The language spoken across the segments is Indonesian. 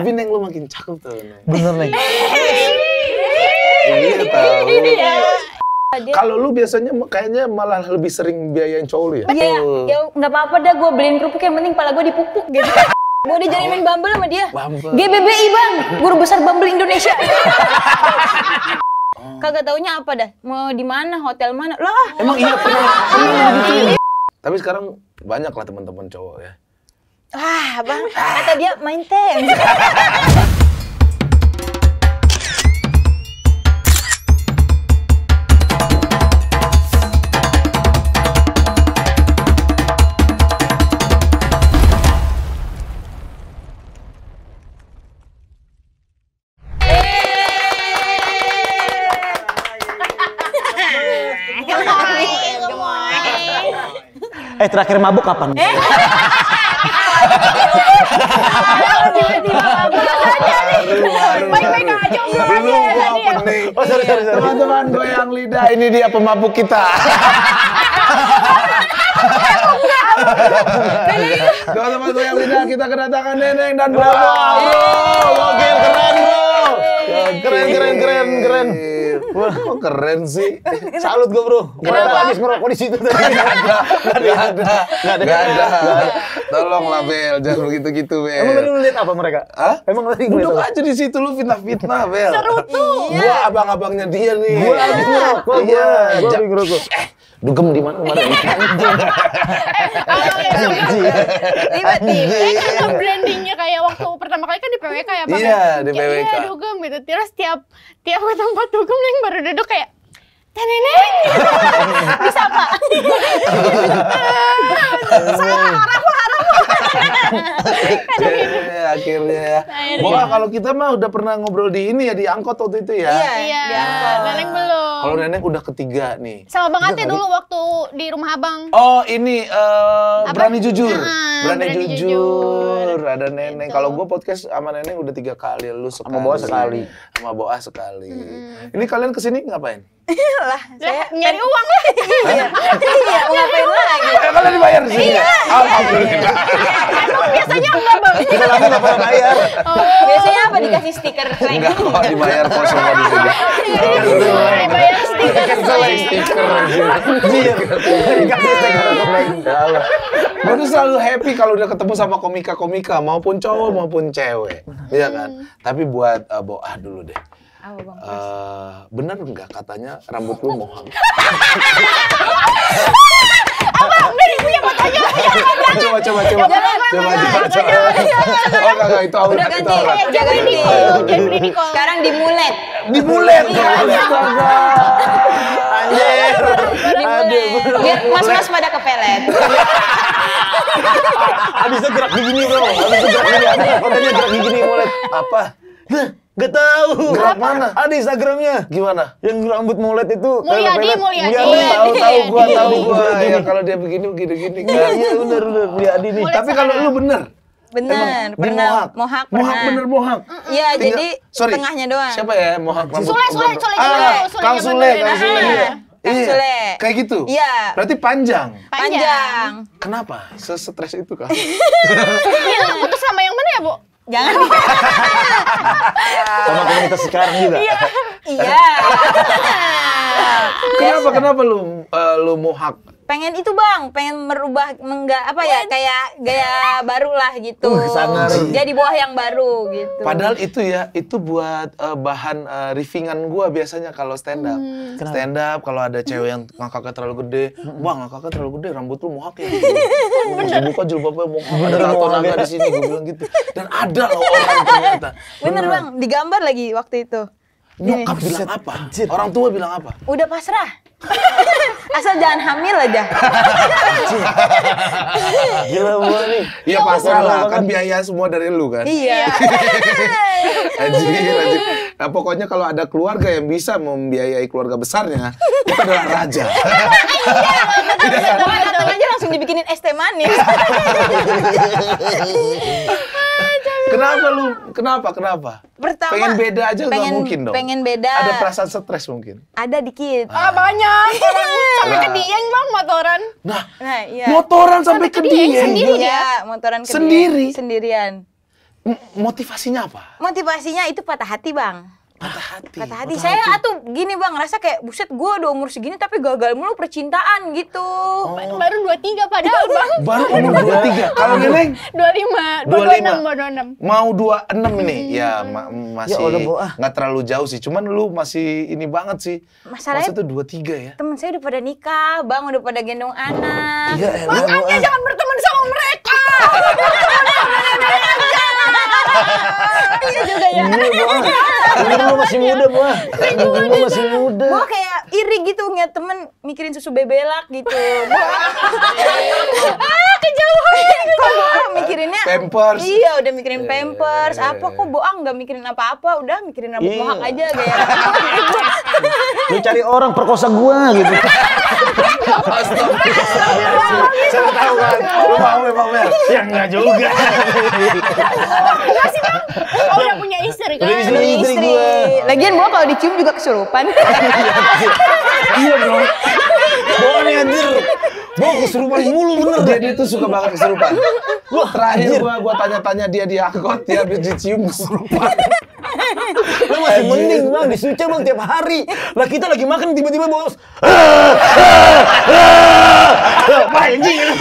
Tapi Neng lu makin cakep tuh Neng. Bener Neng. Iya, iya tau. Iya. Kalau lu biasanya kayaknya malah lebih sering biayain cowok lu ya? Iya, ya, ya nggak apa-apa dah gue beliin kerupuk yang penting pala gue dipupuk gitu. Gue udah main Bumble sama dia. Bumble. GBBI bang, guru besar Bumble Indonesia. Kagak taunya apa dah, mau di mana, hotel mana. Lah, emang iya pernah. Gitu ya? Tapi sekarang banyak lah teman-teman cowok ya Wah, bang, ah. kata dia main tem. Eh terakhir mabuk kapan? Eh teman-teman goyang lidah ini dia pemabuk kita teman-teman goyang lidah kita kedatangan Neneng dan Bravo wow, wow Iya. keren keren keren keren. Wah, kok keren sih? Salut gue, Bro. Kenapa habis merokok di situ tadi? Enggak ada. nggak ada. nggak ada. Tolong lah, Bel. Jangan begitu-gitu, Bel. Emang lu lihat apa mereka? Hah? Emang tadi gue Duduk aja di situ lu fitnah-fitnah, Bel. Seru tuh. Gua abang-abangnya dia nih. Gua abis, merokok. Iya, gua habis merokok. Eh, dugem di mana kemarin? Eh, tiba-tiba kan brandingnya kayak waktu pertama kali kan di PWK ya Pak. Iya, di iya, PWK. Iya, dugem gitu. Terus tiap tiap ke tempat dugem yang baru duduk kayak teneneng Bisa Pak. Salah arah, arah Ya. akhirnya. Wah kalau kita mah udah pernah ngobrol di ini ya di angkot waktu itu ya. Iya. iya. iya. Nah, neneng belum. Kalau neneng udah ketiga nih. Sama Bang Ate dulu waktu di rumah Abang. Oh ini eh, berani jujur. Ah, ah, berani, jujur. Ada neneng. Gitu. Kalau gue podcast sama neneng udah tiga kali. Lu Sama Boa sekali. Sama Boa sekali. Ini kalian kesini ngapain? lah saya nyari eh, uang lah iya, iya ngapain lagi eh, Kalian dibayar sih iya alhamdulillah biasanya enggak bang? Kalau nggak pernah bayar. Oh. Biasanya apa dikasih stiker slang? Enggak kok dibayar kok semua di sini. Dibayar stiker slang. Stiker Iya. Dikasih stiker slang. Gue tuh selalu happy kalau udah ketemu sama komika-komika maupun cowok maupun cewek, iya kan? Tapi buat uh, eh, boah dulu deh. Apa Uh, eh, bener nggak katanya rambut lu mohang? apa? Enggak, ibu yang mau tanya. Coba, coba, coba. coba, coba, coba. Oh, enggak, enggak, itu aurat. Udah ganti, eh, jangan di Nicole. Sekarang dimulet. Dimulet? Astaga. Iya. Anjir. Dimulet. Biar mas-mas pada kepelet. Abis gerak gigi nih, bro. Abis gerak gigi. Makanya gerak gigi nih, mulet. Apa? Gak tau, Gerak mana? Ada Instagramnya. Gimana? Yang rambut mulet itu. Mulyadi, Mulyadi. Mulyadi. Tahu, tahu gua, tahu gua. ya kalau dia begini, begini, gini. Iya, iya bener, bener. Mulyadi nih. Tapi kalau lu bener. Bener, pernah. Mohak. mohak bener mohak. Iya, jadi Sorry. tengahnya doang. Siapa ya mohak? Sule, sule, sule. Sule. Ah, Kang Sule, Kang ah, Sule. Kang iya, Sule. Kayak gitu? Iya. Berarti panjang? Panjang. Kenapa? Sestres itu, kan? Iya, putus sama yang mana ya, Bu? Jangan. Sama komunitas sekarang juga. Iya. Iya. kenapa kenapa lu uh, lu mau hak pengen itu bang pengen merubah menggak apa ya kayak gaya baru lah gitu uh, sangat jadi buah yang baru gitu padahal itu ya itu buat uh, bahan uh, eh, riffingan gua biasanya kalau stand up hmm. stand up kalau ada cewek yang hmm. ngakaknya terlalu gede bang hmm. ngakaknya terlalu gede rambut lu mohak ya gitu. buka jilbabnya mohak ada ratu naga di sini gua bilang gitu dan ada loh orang ternyata bener bang digambar lagi waktu itu Nyokap bilang apa? Orang tua bilang apa? Udah pasrah Asal jangan hamil aja. Gila gua nih. Iya ya, pasrah lah, kan biaya semua dari lu kan. Iya. anjir, anjir. Nah, pokoknya kalau ada keluarga yang bisa membiayai keluarga besarnya, itu adalah raja. Iya, iya kan? datang aja langsung dibikinin es teh manis. Kenapa lu? Kenapa? Kenapa? Pertama, pengen beda aja pengen, mungkin dong. Pengen beda. Ada perasaan stres mungkin. Ada dikit. Ah, ah banyak. Iya. sampai ke nah. Dieng bang motoran. Nah, nah iya. motoran sampai, sampai ke Dieng. Sendiri iya, ya, motoran ke Sendiri. Sendirian. M motivasinya apa? Motivasinya itu patah hati bang patah ah, hati. Patah hati. Patah saya hati. tuh gini bang, rasa kayak buset gue udah umur segini tapi gagal mulu percintaan gitu. Oh. Baru 23 padahal bang. Baru umur 23. Kalau Neneng? 25. 25. 26, 26. Mau 26 nih. Hmm. Ya ma masih ya, ah. gak terlalu jauh sih. Cuman lu masih ini banget sih. Masalahnya Masa tuh 23 ya. Temen saya udah pada nikah, bang udah pada gendong anak. Iya, Makanya eh, ah. jangan bertemu Iya juga ya. Iya, gua masih iya. muda, gua Lu masih muda. Gua kayak iri gitu ngeliat temen mikirin susu bebelak gitu. ah, kejauhan eh, gitu. mikirinnya Pampers. Iya, udah mikirin eh. Pampers. Apa kok Boang enggak mikirin apa-apa, udah mikirin rambut mohak iya. aja kayak. Lu cari orang perkosa gua gitu. Astagfirullah. Saya tahu kan. Lu mau memang iya, ya? Ya enggak juga. Kasih Bang oh udah punya istri kan? Udah punya istri, istri. gue. Lagian gue kalau dicium juga kesurupan. iya bro. Bawa nih anjir. Bohong kesurupan mulu bener. Dia itu suka banget kesurupan. Lu terakhir gue gua tanya-tanya dia di angkot, dia habis dicium kesurupan. Lu masih mending bang, disuci bang tiap hari. Lah kita lagi makan tiba-tiba bos. Anjing lu.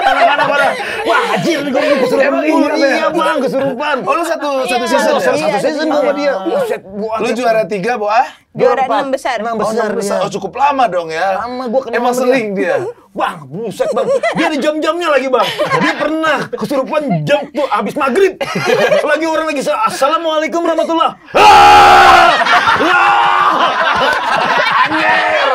Parah, Mana mana Wah Anjir, gue kesurupan. Emang iya, ya? Bang, kesurupan. Oh, lu satu satu iya, season ya? Satu ya? season gue sama iya. dia. Lu juara tiga, Bo, ah? Juara enam besar. Enam besar. Oh, cukup lama dong ya. Lama gue kenal. Emang seling dia. Bang, buset bang. Dia ada jam-jamnya lagi bang. Dia pernah kesurupan jam tuh habis maghrib. Lagi orang lagi assalamualaikum warahmatullahi wabarakatuh. Ah! Anjir.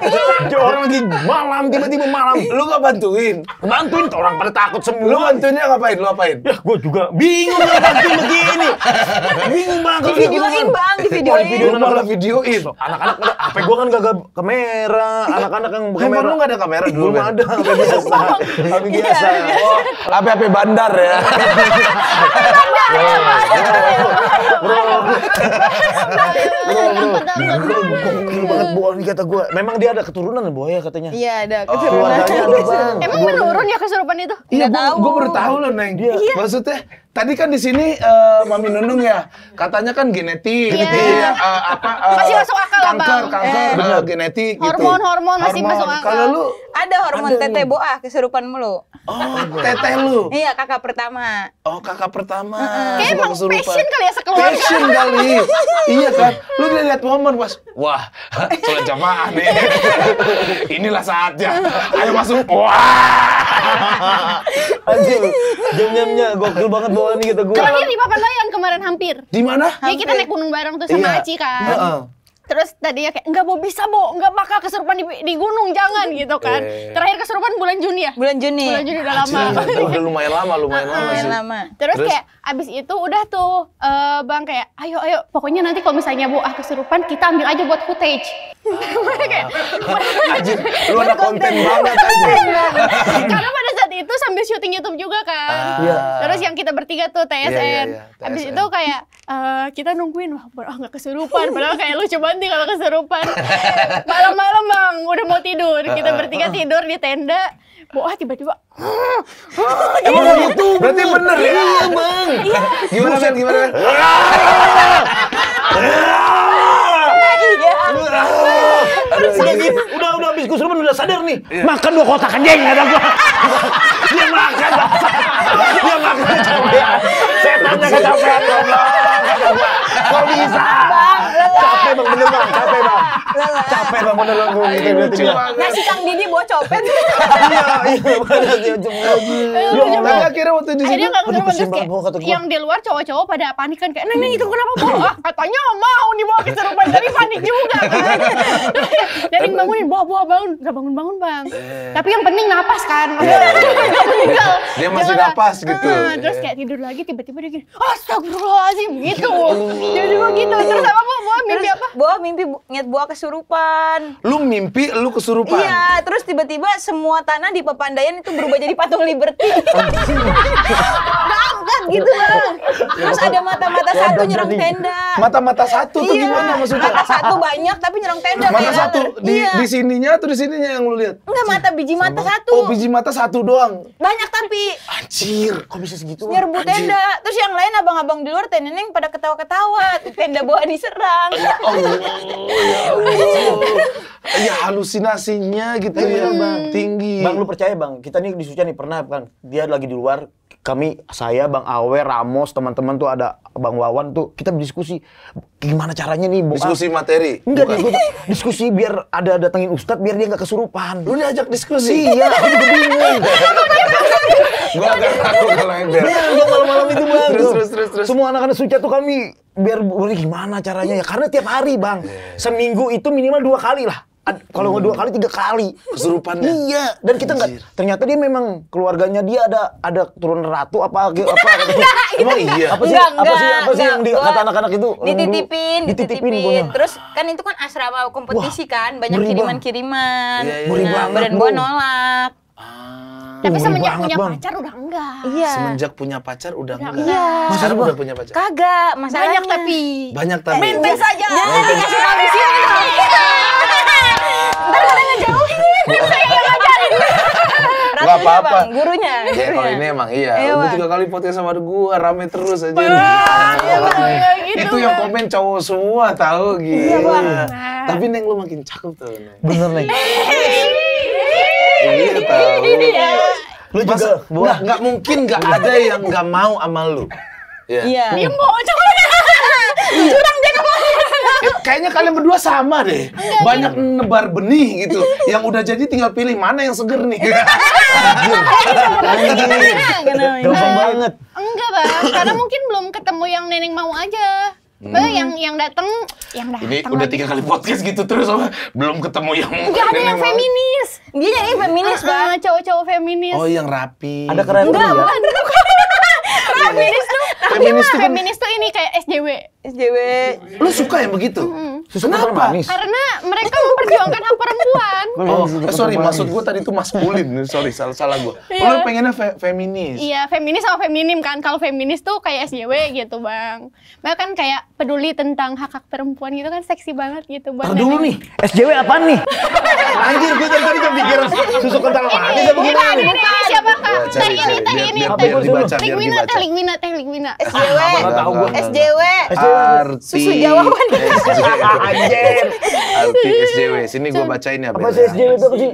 Iya. orang lagi malam tiba-tiba malam. Lu gak bantuin? Bantuin tuh orang pada takut semua. Lu bantuinnya ngapain? Lu ngapain? Ya gue juga bingung gua bantuin begini. Bingung banget. Di videoin bang, di videoin. Di videoin malah videoin. Anak-anak pada apa? gue kan gak kamera. Anak-anak yang kamera. Lu gak ada kamera dulu. Belum ada. Gak biasa. Tapi biasa. hp iya, iya. apa? bandar ya. Bro, bro, bro, bro, bro, bro, bro, bro, bro, bro, bro, bro, bro, bro, bro, bro, bro, bro, dia ada keturunan ya katanya. Iya ada oh. keturunan. Oh. Keluarganya ada bang. Emang menurun ya kesurupan itu? Iya, gue baru tahu loh neng. Dia. Iya. Maksudnya Tadi kan di sini uh, Mami Nunung ya katanya kan genetik, yeah. ya, uh, apa uh, masih masuk akal kanker, bang. kanker, eh. uh, genetik, gitu. hormon, gitu. hormon hormon masih masuk akal. Kalau lu ada hormon teteh boah kesurupan mulu. Oh, teteh lu? Iya kakak pertama. Oh kakak pertama. Uh -uh. emang passion kali ya sekeluarga. Passion kali, iya kan? Lu lihat momen pas, wah sholat jamaah nih, inilah saatnya. Ayo masuk, wah. Anjir, jam-jamnya gokil banget. Kalau gitu gua. Terakhir di kemarin hampir. Di mana? Ya kita naik gunung bareng tuh sama iya. Aci kan terus tadinya kayak nggak mau bisa bu nggak bakal kesurupan di, di gunung jangan iya. gitu kan eh. terakhir kesurupan bulan Juni ya bulan Juni bulan Juni udah lama udah lumayan lama lumayan uh, lama sih lama. Terus, terus kayak abis itu udah tuh uh, bang kayak ayo ayo pokoknya nanti kalau misalnya bu ah kesurupan kita ambil aja buat footage ah. lu ada konten banget aja karena pada saat itu sambil syuting YouTube juga kan ah. iya. terus yang kita bertiga tuh iya, TSN, abis itu kayak eh, kita nungguin wah nggak kesurupan padahal kayak lu cuman nanti kalau keserupan Malam-malam bang, udah mau tidur. Kita bertiga tidur di tenda. Wah tiba-tiba. Iya. Gitu. Berarti bener ya? Iya, bang. Iya. Gimana kan? Gimana iya. Udah udah udah habis kesurupan udah sadar nih. Makan dua kotak aja kencing ada gua. Dia makan Dia makan saya tanya kecapean dong Kok bisa? Bang, Capek bang bener bang, capek bang. Capek bang bener bang gue gitu Ngasih Kang Didi bawa copet. Iya, iya benar dia cuma. Tapi akhirnya waktu di sini aduh kesimpang gue kata Yang di luar cowok-cowok pada panik kan kayak neng itu kenapa bawa? Ah, katanya mau dibawa ke serupan tapi panik juga. Kan. Dari bangunin bawa bawa bangun, enggak bangun bangun bang. Eh. Tapi yang penting napas kan. Iya, iya, iya. Dia masih napas gitu. Ah, terus kayak tidur lagi tiba-tiba dia gini, astagfirullahaladzim gitu. Jadi gue gitu. Terus apa bawa gua mimpi bu ngeliat buah kesurupan. Lu mimpi lu kesurupan? Iya, terus tiba-tiba semua tanah di Pepandayan itu berubah jadi patung Liberty. Bangkat gitu bang. Terus ada mata-mata satu nyerang tenda. Mata-mata satu tuh iya, gimana maksudnya? Mata satu banyak tapi nyerang tenda. Mata satu di, iya. di sininya atau di sininya yang lu lihat? Enggak mata biji mata satu. Oh biji mata satu doang. Banyak tapi. Anjir, kok bisa segitu? Nyerbu tenda. Terus yang lain abang-abang di luar tenda yang pada ketawa-ketawa. Tenda bawah diserang. Oh, oh, ya, ya halusinasinya gitu ya bang tinggi bang lu percaya bang kita nih di Suca nih pernah kan dia lagi di luar kami saya bang Awe Ramos teman-teman tuh ada bang Wawan tuh kita berdiskusi gimana caranya nih Bang diskusi ah, materi enggak diskusi, diskusi biar ada datengin Ustad biar dia nggak kesurupan lu diajak diskusi iya aku juga bingung gua agak takut kalau yang Iya, malam-malam itu bang. Terus, terus, terus, terus. Semua anak-anak suci tuh kami biar boleh gimana caranya ya karena tiap hari bang yeah. Iya. seminggu itu minimal dua kali lah kalau nggak hmm. dua kali tiga kali kesurupan iya dan kita nggak ternyata dia memang keluarganya dia ada ada turun ratu apa apa emang iya apa sih enggak, apa sih apa sih yang dikata anak-anak itu dititipin dititipin, dititipin. terus kan itu kan asrama kompetisi kan banyak kiriman kiriman iya, iya. iya. nah, badan gua nolak Ah, Tapi semenjak punya bang. pacar udah enggak. Iya. Semenjak punya pacar udah, enggak. Iya. Mas Arif udah punya pacar? Kagak, masalahnya. Banyak tapi. Banyak tapi. main iya. saja. Jangan dikasih tahu sih. Ntar kalian ngejauhin. Iya. Saya yang ngajarin. Gak apa-apa. Gurunya. Ya kalau ini emang iya. iya gue tiga kali podcast sama gue, rame terus aja. Gitu, Itu yang komen cowok semua tahu gitu. Tapi Neng lu makin cakep tuh. Bener Neng. Iya, iya tahu. Iya. Lu juga buat nggak mungkin nggak iya. ada yang nggak mau sama lu. Iya. Dia mau coba. Curang dia nggak mau. Kayaknya kalian berdua sama deh. Banyak nebar benih gitu. Yang udah jadi tinggal pilih mana yang seger nih. Gampang banget. Enggak, Bang. Karena mungkin belum ketemu yang Neneng mau aja. Hmm. yang yang dateng, yang dateng. Ini udah tiga kali podcast gitu terus sama belum ketemu yang. Gak ada yang feminis. Dia jadi feminis uh, bang. Cowok-cowok feminis. Oh yang rapi. Ada keren Enggak, ya? bukan. feminis tuh. Feminis tuh, kan feminis tuh ini kayak SJW. SJW. Lu suka yang begitu? Hmm. Susu kenapa? Manis. Karena mereka memperjuangkan hak perempuan. Oh, oh sorry, maksud gue tadi itu maskulin. Sorry, salah salah gue. Yeah. Oh, Lo pengennya fe feminis. Iya, feminis sama feminim kan. Kalau feminis tuh kayak SJW gitu, Bang. Mereka kan kayak peduli tentang hak-hak perempuan gitu kan seksi banget gitu, Bang. Ah, dulu nih, SJW apa nih? Anjir, gue dari tadi kepikiran susu kental manis apa gimana Ini, Ini siapa, Kak? Teh ini, teh ini, teh. ini, teh ini, teh ini, SJW. SJW. SJW. Susu jawaban anjir. Arti SJW. Sini gue bacain ya. Apa sih ya. SJW itu apa sih?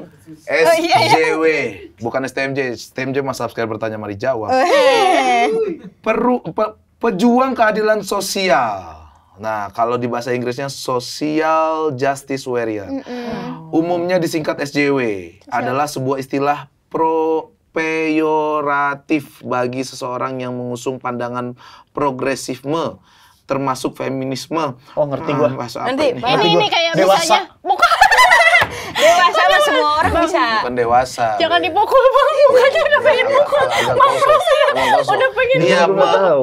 SJW. Oh, iya, iya. Bukan STMJ. STMJ mah subscriber bertanya mari jawab. Oh, iya. Peru, pe, pejuang keadilan sosial. Nah, kalau di bahasa Inggrisnya social justice warrior. Mm -mm. Umumnya disingkat SJW Social. adalah sebuah istilah pro peyoratif bagi seseorang yang mengusung pandangan progresifme termasuk feminisme. Oh, ngerti gua. Ah, bahasa Nanti, apa ini? Nanti ini, ini kayak dewasa. misalnya dewasa mah semua orang bang, bisa. Bukan dewasa. Jangan dipukul bang, iya, mukanya udah pengen pukul. Mampus ya, udah pengen. Iya,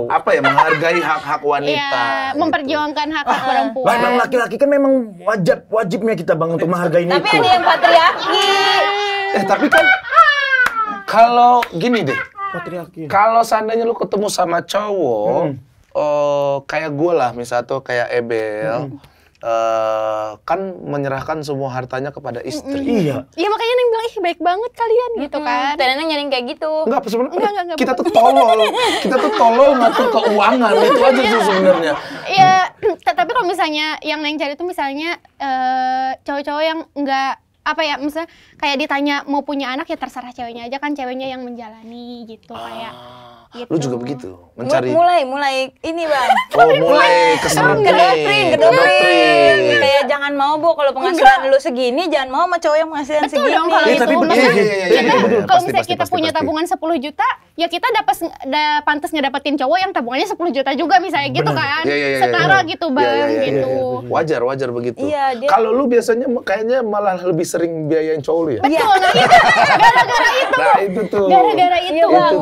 apa ya menghargai hak-hak wanita. Ya, memperjuangkan hak-hak perempuan. Bang, laki-laki kan memang wajib wajibnya kita bang untuk menghargai itu. Tapi ada yang patriarki. Eh tapi kan kalau gini deh. Patriarki. Kalau seandainya lu ketemu sama cowok, hmm uh, kayak gue lah misal tuh kayak Ebel. Hmm. Uh, eh, kan menyerahkan semua hartanya kepada istri. -hmm. Iya. Iya makanya neng bilang ih baik banget kalian -hmm. gitu kan. Dan neng nyaring kayak gitu. Enggak sebenarnya. Enggak, enggak, enggak, kita tuh tolol. kita tuh tolol ngatur keuangan itu aja sih iya. sebenarnya. Iya, tapi kalau misalnya yang neng cari tuh misalnya eh, cowok-cowok yang enggak apa ya misalnya kayak ditanya mau punya anak ya terserah ceweknya aja kan ceweknya yang menjalani gitu kayak ah. Gitu. Lu juga begitu, mencari. Mulai, mulai ini bang. Oh mulai keserem Kedotrin, kedotrin. Kayak jangan mau bu, kalau penghasilan lu segini, jangan mau sama cowok yang penghasilan Betul segini. Dong, kalau ya, gitu. kalau misalnya kita punya pasti. tabungan 10 juta, ya kita dapat da, pantas ngedapetin cowok yang tabungannya 10 juta juga misalnya gitu Bener. kan. Ya, ya, ya, Setara ya, gitu bang, ya, ya, ya, gitu. Wajar, wajar begitu. Ya, dia... Kalau lu biasanya kayaknya malah lebih sering biayain cowok lu ya. Betul, nah gara-gara itu. Nah, gara-gara itu bang.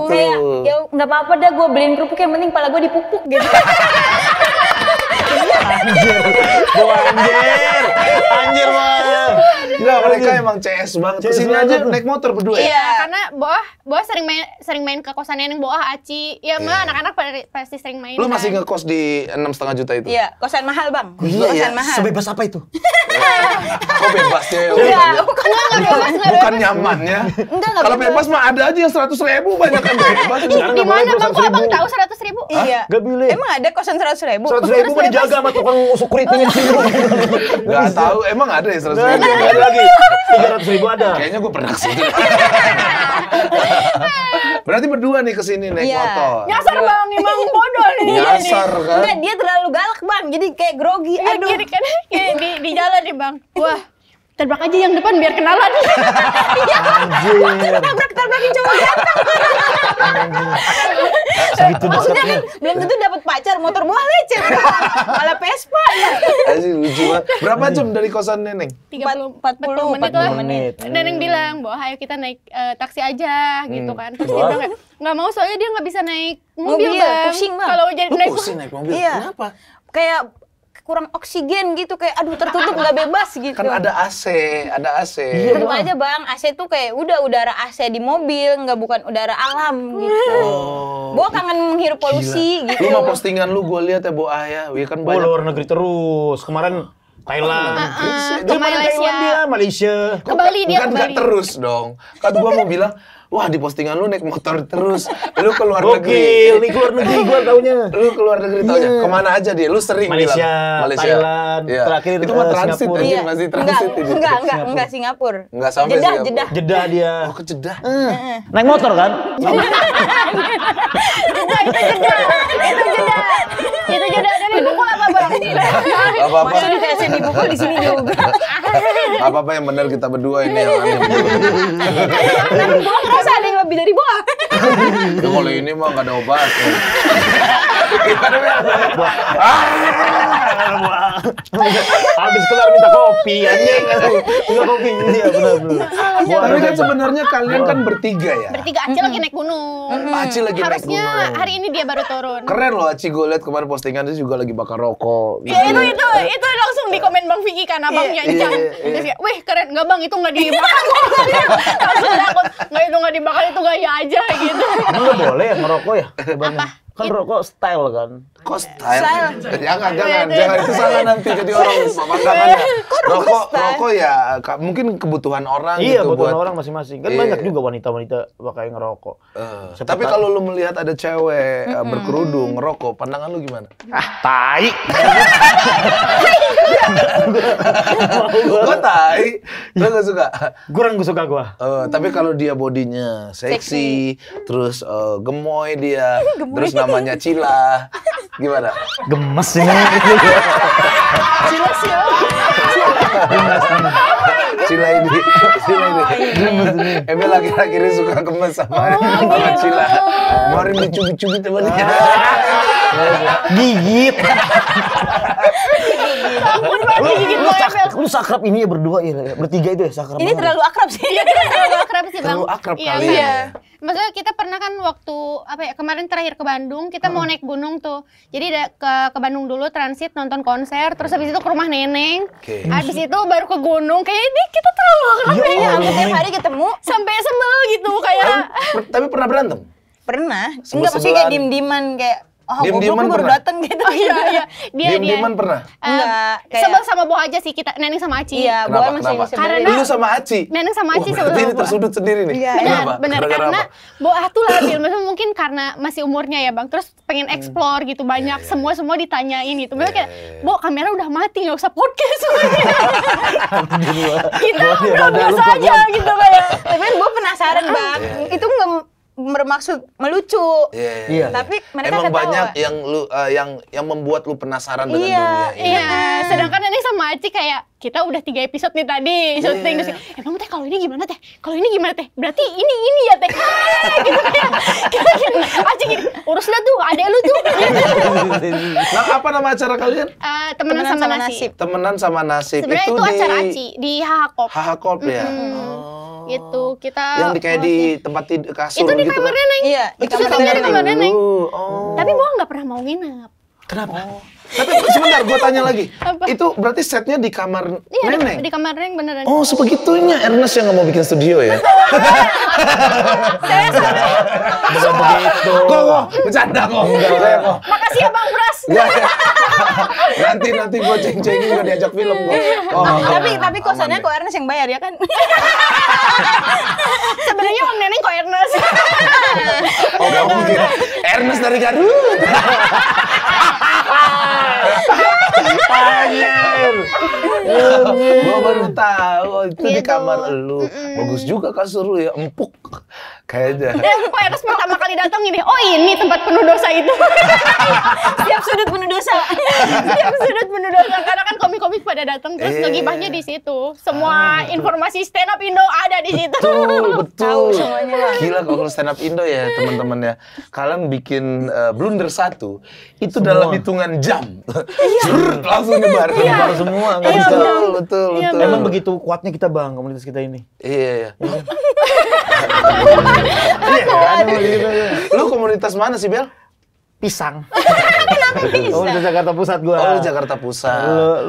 Ya, gak apa-apa dah gue beliin kerupuk yang penting pala gue dipupuk gitu anjir. Gua anjir. Anjir banget. Enggak, mereka emang CS banget. CS Kesini aja naik motor berdua ya. Iya, karena Boah, Boah sering main sering main ke kosannya yang Boah Aci. Iya, ya mah anak-anak pasti sering main. Lu masih kan. ngekos di enam setengah juta itu? Iya, kosan mahal bang. Oh iya, kosan iya. mahal. Sebebas apa itu? Kok bebas ya? Enggak, bukan bebas. Bukan nyamannya. Kalau bebas mah ada aja yang seratus ribu banyak kan bebas. mana bang? Kok abang tahu seratus ribu? Iya. boleh. Emang ada kosan seratus ribu? Seratus ribu dijaga sama tukang usuk nya pengen Gak tau, emang ada ya 100 ribu? Gak ada lagi. 300 ribu ada. Kayaknya gue pernah kesini. Berarti berdua nih kesini naik yeah. motor. Nyasar iya. bang, emang bodoh nih. Nyasar kan? Enggak, dia terlalu galak bang, jadi kayak grogi. Iya, aduh. Gini kan, di, di jalan nih bang. Wah, tabrak aja yang depan biar kenalan. Iya. Anjir. tabrak tabrakin cowok ganteng. Segitu Maksudnya kan belum tentu dapat pacar motor mual lecet. Malah Vespa. Anjir lucu banget. Berapa jam dari kosan Neneng? 30 40 menit lah. Menit. Neneng hmm. bilang, "Bo, ayo kita naik eh, taksi aja." Hmm. gitu kan. Terus dia "Enggak mau soalnya dia nggak bisa naik mobil, Bang. Pusing, Bang. Kalau jadi oh, naik, mobil. Iya. Kenapa? Kayak kurang oksigen gitu kayak aduh tertutup nggak bebas gitu. Kan ada AC, ada AC. Iya, iya. Terima aja bang, AC tuh kayak udah udara AC di mobil, nggak bukan udara alam gitu. Oh. Gua kangen menghirup polusi Gila. gitu. Lu mau postingan lu gue lihat ya bu Ayah, ya iya kan oh, banyak. luar negeri terus. Kemarin Thailand. Uh, uh, Malaysia. Thailand dia, Malaysia. Kembali dia, Bukan ke terus dong. Kan gua mau bilang wah di postingan lu naik motor terus, lu keluar Gokil, negeri. Gokil, keluar negeri gua taunya. Lu keluar negeri yeah. taunya. Iya. Kemana aja dia? Lu sering Malaysia, Malaysia, Thailand, yeah. terakhir itu uh, transit Singapura. Iya. masih transit. Enggak, enggak, enggak, enggak, enggak Singapura. Enggak sampai jeda, Singapura. Jeda. jeda dia. Oh, ke jeda Mm. Eh. Naik motor kan? jeda, itu jeda. Itu jeda. Itu jeda dari buku apa, Bang? Enggak apa-apa. di buku di sini juga. apa-apa yang benar kita berdua ini yang aneh. gua masa ada yang lebih dari buah. kalau ini mah gak ada obat. Eh. Ah. Habis kelar minta kopi anjing. Minta kopi iya benar benar. Ya, tapi kan sebenarnya kalian kan bertiga ya. Bertiga Aci lagi naik gunung. Aci lagi naik gunung. Harusnya hari ini dia baru turun. Keren loh Aci gue lihat kemarin postingan dia juga lagi bakar rokok. Iya itu itu itu langsung di komen Bang Vicky kan abang nyancan. Terus kayak, "Wih, keren enggak Bang itu enggak dibakar." Langsung takut, "Enggak itu enggak dibakar itu gaya aja gitu." Emang boleh ya ngerokok ya? Apa? kan it, rokok style kan Kok style? style. Jangan, jangan, iya, jangan. Itu iya, iya. salah nanti jadi orang pandangannya. Rokok, rokok ya mungkin kebutuhan orang iya, gitu. kebutuhan buat... orang masing-masing. Kan iya. banyak juga wanita-wanita pakai ngerokok. Uh, tapi kalau lu melihat ada cewek mm-hmm. berkerudung ngerokok, pandangan lu gimana? Ah, tai. gua tai. Gua gak suka. Kurang gua suka gua. Uh, tapi kalau dia bodinya seksi, seksi. terus uh, gemoy dia, gemoy. terus namanya Cila. Gimana? Gemes ini. Sila sih. Ya. Gemes ini. cila ini. cila ini. Gemes ini. Emang laki-laki suka gemes sama oh, sama iya. cila Kemarin dicubit-cubit temannya. Gigit ampun lu, lu, sak, lu sakrap ini ya berdua ya, ya bertiga itu ya sakrap. Ini terlalu akrab sih. Iya, terlalu akrab sih, Bang. Terlalu akrab iya, kali. Ya. Iya. Maksudnya kita pernah kan waktu apa ya kemarin terakhir ke Bandung, kita mau hmm. naik gunung tuh. Jadi ke ke Bandung dulu transit nonton konser, terus habis itu ke rumah neneng. Okay. Habis itu baru ke gunung. Kayak ini kita terlalu akrab iya, ya. setiap iya, hari ketemu sampai sembel gitu kayak. Tapi pernah berantem? Pernah. Enggak pasti kayak dim diman kayak Oh, diem dieman baru dateng gitu. Oh, iya, iya. Dia, diem dieman pernah? Eh, Enggak. Uh, Sebel sama Bu aja sih kita, Neneng sama Aci. Iya, Bu masih kenapa? Karena lu sama Aci. Neneng sama Aci sebel. Ini tersudut sendiri nih. Iya, benar, benar. Karena Bu a tuh lah maksudnya mungkin karena masih umurnya ya, Bang. Terus pengen hmm. explore gitu iya, banyak, iya, semua-semua ditanyain gitu. Gue kayak, iya, "Bu, kamera udah mati, nggak usah podcast." kita udah biasa aja gitu kayak. Tapi gue penasaran, Bang. Itu nggak bermaksud melucu. Yeah, yeah, iya. Tapi mereka Emang ketawa. banyak yang lu uh, yang yang membuat lu penasaran yeah, dengan iya, dunia ini. Iya. Yeah. Sedangkan ini sama Aci kayak kita udah tiga episode nih tadi iya. syuting yeah. terus emang teh kalau ini gimana teh? Kalau ini gimana teh? Berarti ini ini ya teh. gitu kayak gitu. Aci gini, urus lah tuh, ada lu tuh. nah, apa nama acara kalian? Uh, temenan, temenan sama, sama nasib. nasib. Temenan sama nasib. Sebenarnya itu, itu di... acara Aci di Hahakop. Hahakop ya. Mm -hmm. oh. Gitu, oh. Gitu. Kita Yang kayak di tempat tidur kasur Itu di gitu kamarnya, kan? Neng. Iya, itu di kamarnya, Neng. Oh. Tapi gua nggak pernah mau nginep. Kenapa? Oh. Tapi sebentar, gue tanya lagi. Apa? Itu berarti setnya di kamar iya, Neneng? Di, di kamar nenek beneran. Oh, sebegitunya Ernest yang nggak mau bikin studio ya? Saya sampai... Bukan begitu. Kok, kok. Bercanda kok. Enggak, kok. Makasih ya Bang Pras. Iya, iya. nanti nanti gue ceng-cengin gue diajak film gue. Oh, oh tapi tapi kosannya kok Ernest yang bayar ya kan? Sebenarnya Om nenek kok Ernest. oh, nggak mungkin. Ernest dari Garut. Anjir. Gue baru iya, iya. tahu itu di iya kamar lu. Bagus juga kasur lu ya, empuk. Kayaknya. Dan Pak Eros pertama kali datang ini, oh ini tempat penuh dosa itu. Setiap sudut penuh dosa. Setiap sudut penuh dosa. Karena kan komik-komik pada datang terus yeah. ngegibahnya di situ. Semua ah, informasi stand up Indo ada di situ. Betul, betul. semuanya. Gila kalau stand up Indo ya teman-teman ya. Kalian bikin uh, blunder satu itu semua. dalam hitungan jam. Iya. langsung nyebar. Iya. semua. Iya, betul, betul, iya, betul, betul. Emang begitu kuatnya kita Bang komunitas kita ini. Iya, iya. Iya, iya, aduh, iya, Lu komunitas mana sih, Bel? pisang. Kenapa pisang? Oh, udah Jakarta Pusat gua. Oh, Jakarta Pusat.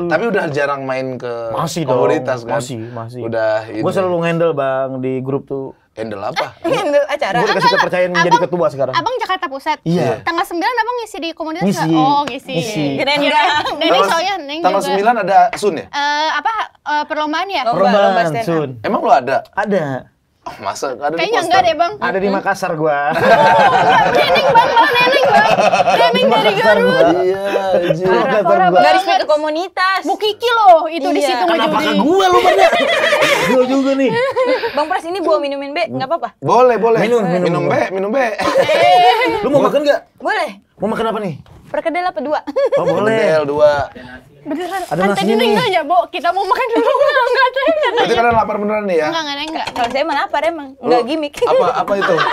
Tapi udah jarang main ke masih komunitas dong. kan? Masih, masih. Udah ini. Gua selalu handle Bang di grup tuh. Handle apa? Eh, handle acara. Gua dikasih kepercayaan abang, menjadi ketua sekarang. Abang Jakarta Pusat. Iya. Tanggal 9 Abang ngisi di komunitas ngisi. Oh, ngisi. ngisi. Keren Dan ini soalnya Neng Tanggal juga. 9 ada Sun ya? Eh uh, apa uh, perlombaan ya? Perlombaan, perlombaan Sun. Emang lu ada? Ada. Oh, masa ada Kayaknya enggak deh bang. Ada di Makassar gua. Oh, neneng bang, malah neneng bang. Neneng dari Garut. Iya, Garis Makassar gua. komunitas. mukiki loh, itu iya. di situ mau jadi. Kenapa gua lu pada? gua juga nih. Bang Pras ini bawa minumin be, nggak apa-apa. Boleh, boleh. Minum, minum, minum be, minum be. lu mau makan nggak? Boleh. Mau makan apa nih? Perkedel apa dua? Oh, boleh. Perkedel dua. Beneran. Ada kan tadi nih. nanya, Bo. Kita mau makan dulu. Enggak, enggak. Nanti kalian lapar beneran nih ya? Enggak, enggak, enggak. Kalau saya emang lapar emang. Enggak gimmick. Apa, apa itu?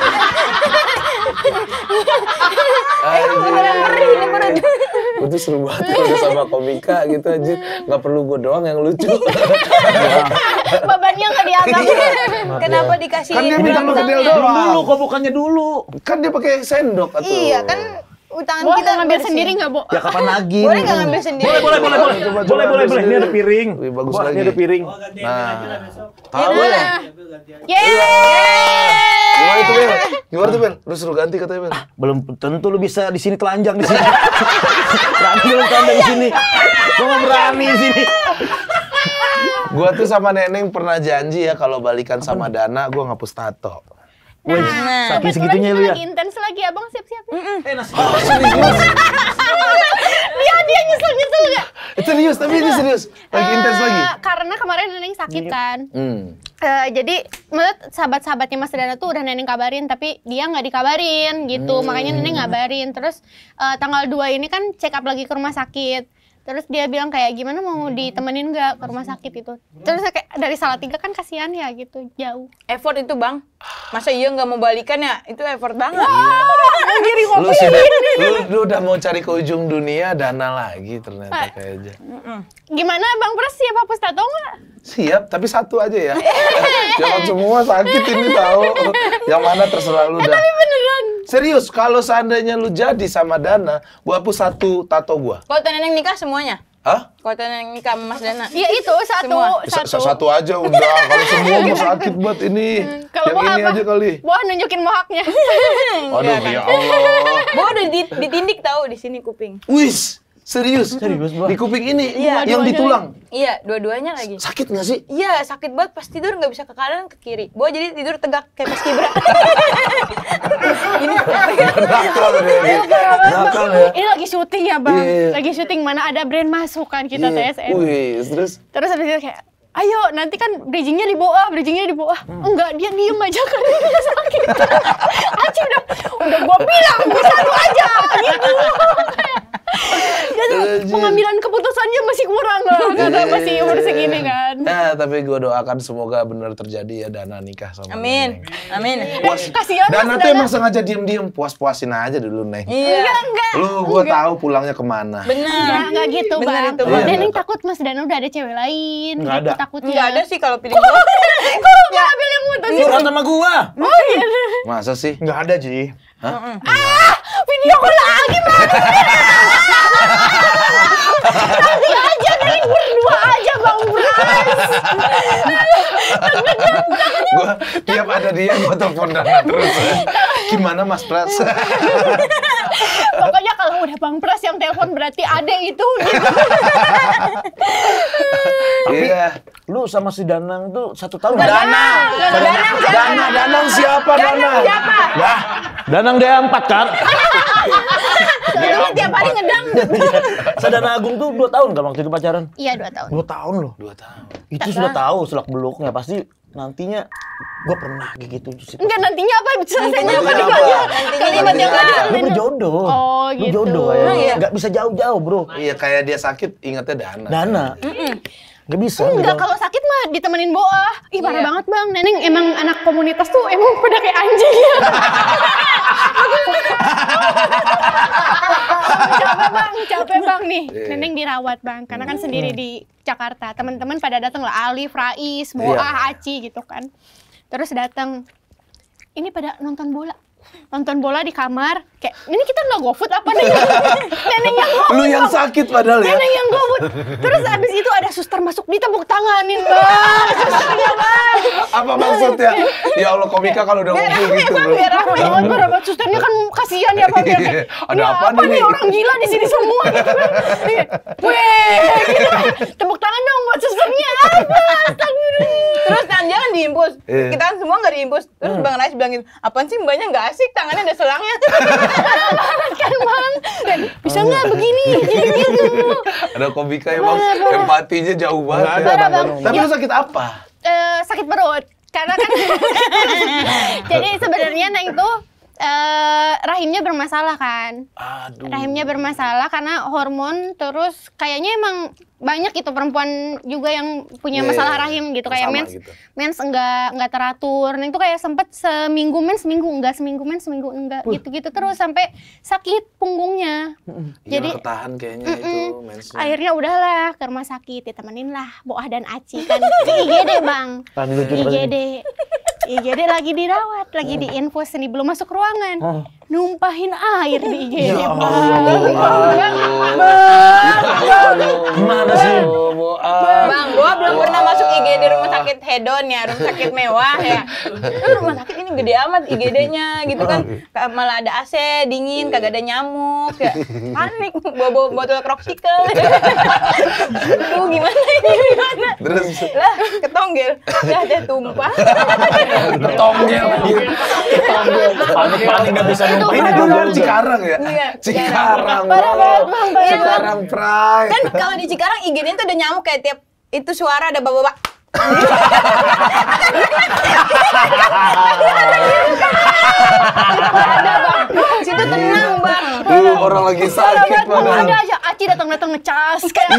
Eh, emang beneran perih ini perut. Gue tuh seru banget ya sama komika gitu aja. Nggak perlu gue doang yang lucu. Iya. Babannya enggak dianggap. Iya. Kenapa dikasih? Kan dia bilang lu gede doang. Dulu kok bukannya dulu. Kan dia pakai sendok atau? Iya, kan utangan boleh kita ngambil sendiri nggak boleh Ya kapan lagi? Boleh nggak ngambil sendiri? Boleh boleh boleh boleh coba, boleh boleh boleh. Ini ada piring. Wih, bagus boleh, lagi. Ini ada piring. Oh, nah, tahu ya, boleh. Yeay! Iya. Iya. Gimana itu Bel? Gimana tuh ben Lu suruh ganti katanya Bel. Ah, belum tentu lu bisa di sini telanjang di sini. berani lu telanjang di sini. Gua nggak berani di sini. Gua tuh sama Neneng pernah janji ya kalau balikan sama Dana, gua ngapus tato. Nah, Wih, segitunya lu ya. intens lagi abang sih Mm-mm. Eh nasi oh, Itu serius. dia dia serius tapi ini iya. serius lagi uh, intens eh, lagi. Karena kemarin Neneng sakit iya. kan. Hmm. Uh, jadi menurut sahabat-sahabatnya Mas Dana tuh udah Neneng kabarin tapi dia nggak dikabarin gitu. Hmm. Makanya Neneng hmm. ngabarin terus uh, tanggal 2 ini kan check up lagi ke rumah sakit terus dia bilang kayak gimana mau hmm. ditemenin nggak ke rumah sakit itu terus kayak dari salah tiga kan kasihan ya gitu jauh effort itu bang masa iya nggak mau balikan ya itu effort banget Wah, iya. lu sudah udah mau cari ke ujung dunia dana lagi ternyata kayak aja gimana bang pres siapa ya, pustato nggak Siap, tapi satu aja ya. Jangan semua sakit ini tahu. Yang mana terserah lu eh, dah. Tapi beneran. Serius, kalau seandainya lu jadi sama Dana, gua hapus satu tato gua. Kalau yang nikah semuanya? Hah? Kalau yang nikah sama Mas Dana? Iya itu satu, Semua. satu. satu aja udah. Kalau semua mau sakit buat ini. Hmm. yang ini apa? aja kali. Wah nunjukin mohaknya. Aduh ya kan? Allah. gua udah ditindik tahu di sini kuping. Wis. Serius? Serius Di kuping ini iya, yang di tulang. Iya, dua-duanya lagi. Sakit gak sih? Iya, sakit banget. Pas tidur nggak bisa ke kanan ke kiri. Gue jadi tidur tegak kayak pas kibra. Ya, iya, ya. ini lagi syuting ya bang. Yeah. Iya. Lagi syuting mana ada brand masuk kan kita yeah. TSM. Wih, terus? Terus habis itu kayak ayo nanti kan bridgingnya di bawah, bridgingnya di bawah. Hmm. Enggak, dia diem aja kan dia sakit. Aci udah, udah gua bilang, bisa lu aja gitu pengambilan keputusannya masih kurang lah iya, karena iya, masih iya, umur segini kan. Nah, tapi gue doakan semoga benar terjadi ya Dana nikah sama Amin. Amin. Puas. kasihan Dana tuh emang sengaja diem-diem puas-puasin aja dulu Neng. Iya. Enggak, enggak. Lu gue tahu pulangnya kemana. Benar. Enggak gitu, Bang. Itu, bang. takut Mas Dana udah ada cewek lain. Enggak ada. Takut Enggak ada sih kalau pilih gue. gak ambil yang mutusin. Lu sama gue. Oh iya. Masa sih? Enggak ada, Ji. Ah, video ko lagi bang. Kalian berdua aja Bang Bras. gue tiap ada dia gue telepon Dana terus. Gimana Mas Pras? Pokoknya kalau udah Bang Pras yang telepon berarti ada itu gitu. Tapi iya. lu sama si Danang tuh satu tahun. Ya? Danang, Danang, Danang, Danang, Danang, Danang siapa Danang? Danang siapa? Lah, Danang dia empat kan? Soalnya tiap hari ngedang. Iya. Sadana Agung tuh dua tahun kan waktu itu pacaran? pacaran? Iya dua tahun. Dua tahun loh. Dua tahun. Itu Tata. sudah tahu selak beluknya pasti nantinya gue pernah kayak gitu sih. Enggak nantinya apa selesainya apa nih Nantinya kalimat yang tadi. Lu berjodoh. Oh gitu. jodoh ya. Enggak nah, iya. bisa jauh-jauh, Bro. Iya kayak dia sakit ingatnya dana. Dana. Mm -mm. Gak bisa. Enggak, kalau sakit mah ditemenin Boa. Ih, parah iya. banget Bang. Neneng emang anak komunitas tuh emang pada kayak anjing ya. capek Bang, capek Bang nih. Iya. Neneng dirawat Bang, karena kan sendiri hmm. di Jakarta. Teman-teman pada datang lah, Alif, Rais, Boa, yeah. Aci gitu kan. Terus datang, ini pada nonton bola nonton bola di kamar kayak ini kita nggak gofood apa nih neneng yang gofood lu yang sakit padahal ya neneng yang gofood terus abis itu ada suster masuk ditepuk tanganin bang susternya bang apa maksudnya ya allah komika kalau udah ngomong gitu bang biar rame oh, susternya kan kasihan ya bang ya. Iya, ada ya, apa, nih orang gila di sini semua gitu weh gitu kan. tepuk tangan dong buat susternya apa astagfirullah terus tangan dia kan diimpus yeah. kita kan semua nggak diimpus terus hmm. bang Rais bilang gitu apaan sih mbaknya nggak asik tangannya ada selangnya banget kan bang Dan, bisa nggak begini iya, iya, iya, ada komika ya bang empatinya jauh banget ya, ada, ya. bang. tapi ya. lu sakit apa uh, sakit perut karena kan jadi sebenarnya nah itu uh, eh, rahimnya bermasalah kan. Aduh. Rahimnya bermasalah karena hormon terus kayaknya emang banyak itu perempuan juga yang punya yeah, masalah yeah, iya. rahim gitu kayak mens gitu. mens enggak enggak teratur nah itu kayak sempet seminggu mens seminggu enggak seminggu mens seminggu enggak uh. gitu gitu terus sampai sakit punggungnya iya, jadi ya, tahan kayaknya mm -mm. itu mensnya akhirnya udahlah ke rumah sakit ditemenin lah Boah dan Aci kan IGD bang kan IGD IGD lagi dirawat lagi iya. diinfus ini belum masuk ruangan numpahin air di IG ya Gimana ya sih? Bang, gua belum pernah masuk IGD rumah sakit hedon ya, rumah sakit mewah ya. Kan rumah sakit ini gede amat IGD-nya gitu kan. Malah ada AC, dingin, kagak ada nyamuk. Ya. Panik, bawa botol kroksikel. Aduh, gimana ini? Gimana? Terus lah ketonggel. Ya, ada tumpah. ketonggel. Panik-panik gak bisa ini gondol Cikarang ya iya, Cikarang ya, Cikarang, Cikarang Pride kan kalau di Cikarang ig itu udah nyamuk kayak tiap itu suara ada bapak-bapak situ tenang bang. orang lagi sakit padahal. Ada aja Aci ah, datang-datang ngecas kayak.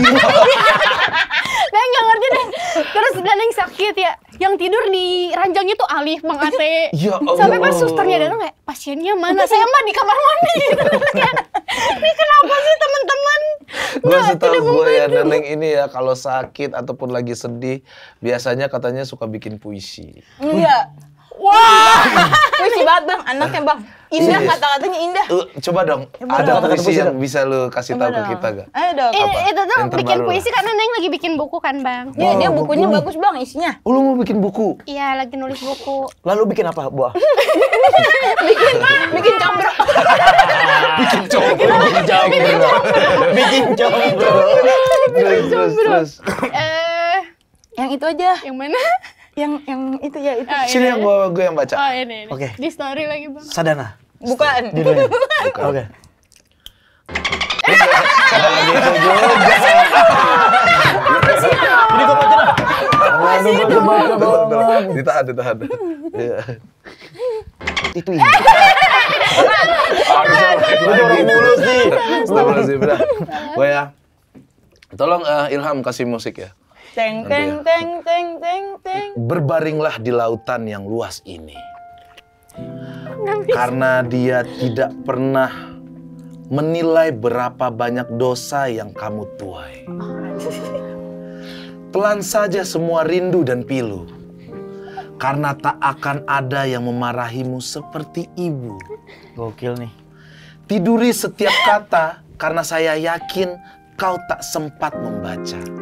Neng nggak ngerti deh. Terus Neneng sakit ya. Yang tidur di ranjang itu Alif, Mang Ate. Ya Allah. Sampai pas susternya datang kayak pasiennya mana? Saya mah di kamar mandi. Ini gitu, gitu, gitu, kenapa sih teman-teman? Gue setahu gue ya Neneng ini ya kalau sakit ataupun lagi sedih biasanya katanya suka bikin puisi. Iya. Wah, puisi banget bang, anaknya bang. Indah yes. kata-katanya indah. Uh, coba dong, ya, ada -kata puisi yang bisa lu kasih tahu ke kita gak? Ayo dong. Apa? itu tuh bikin puisi lah. karena Neng lagi bikin buku kan bang. Iya, dia bukunya buku. Uh. bagus bang isinya. Oh, lu mau bikin buku? Iya, lagi nulis buku. Lalu bikin apa, Buah? bikin, bikin combro. bikin combro. Bikin combro. Bikin combro. Bikin combro. Bikin combro. Bikin combro. Bikin Bikin yang itu aja. Yang mana? yang yang itu ya itu. Ah, Sini iya, yang gue iya. gue yang baca. Oh, ini, ini. Oke. Okay. Di story lagi, Bang. Sadana. Bukan. Di ya. Bukan. Oke. Okay. Ditahan, ditahan. Iya. Itu ini. Gue ya. Tolong eh, Ilham kasih musik ya. Teng teng ya. teng teng teng teng. Berbaringlah di lautan yang luas ini. Karena dia tidak pernah menilai berapa banyak dosa yang kamu tuai. Telan saja semua rindu dan pilu. Karena tak akan ada yang memarahimu seperti ibu. Gokil nih. Tiduri setiap kata karena saya yakin kau tak sempat membaca.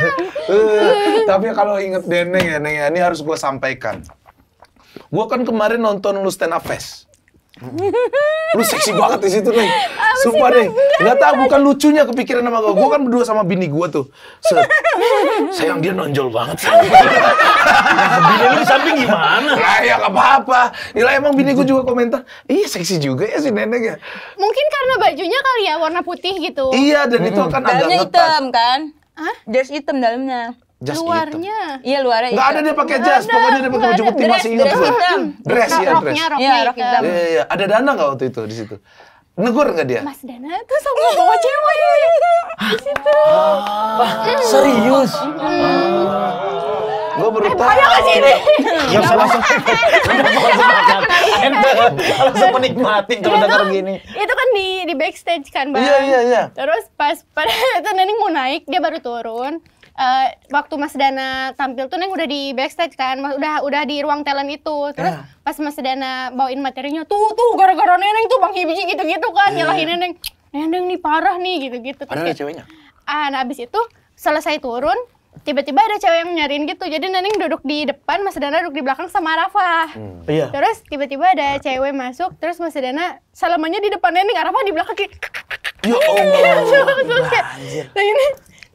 Tapi kalau inget Deneng ya, Neng ya, ini harus gue sampaikan. Gue kan kemarin nonton lu stand up fest. Lu seksi banget di situ, nih Sumpah deh. Gak tau, bukan lucunya kepikiran sama gue. Gue kan berdua sama bini gue tuh. Set. Sayang dia nonjol banget. bini lu di samping gimana? Lah ya gak apa-apa. Ya emang bini gue juga komentar. Iya seksi juga ya si nenek ya. Mungkin karena bajunya kali ya warna putih gitu. Iya dan itu kan agak hitam kan? Hah? Jas hitam dalamnya. Jas luarnya. Hitam. Iya, luarnya. Enggak ada dia pakai jas, pokoknya dia pakai baju putih masih ingat. Dress hitam. Dress ya, dress. Iya, ya, rok iya, hitam. Iya, iya, Ada Dana enggak waktu itu di situ? Negur nggak dia? Mas Dana tuh sama bawa cewek di situ. Ah, serius? Hmm gue baru eh, tahu. Ayo ke sini. Ya usah langsung. langsung menikmati kalau iya, dengar kan? gini. Itu kan di di backstage kan bang. Iya iya iya. Terus pas pada itu Neneng mau naik dia baru turun. Uh, waktu Mas Dana tampil tuh Neng udah di backstage kan, udah udah di ruang talent itu. Terus yeah. pas Mas Dana bawain materinya, tuh tuh gara-gara Neneng tuh Bang hibiji gitu-gitu kan, yeah. nyalahin iya. Neneng. Neneng nih parah nih gitu-gitu. Ada ya ceweknya? Ah, nah abis itu selesai turun, tiba-tiba ada cewek yang nyariin gitu jadi Neneng duduk di depan Mas Dana duduk di belakang sama Rafa hmm. iya. terus tiba-tiba ada nah. cewek masuk terus Mas Dana salamannya di depan Neneng Rafa di belakang kayak ya iya, Allah terus nah ini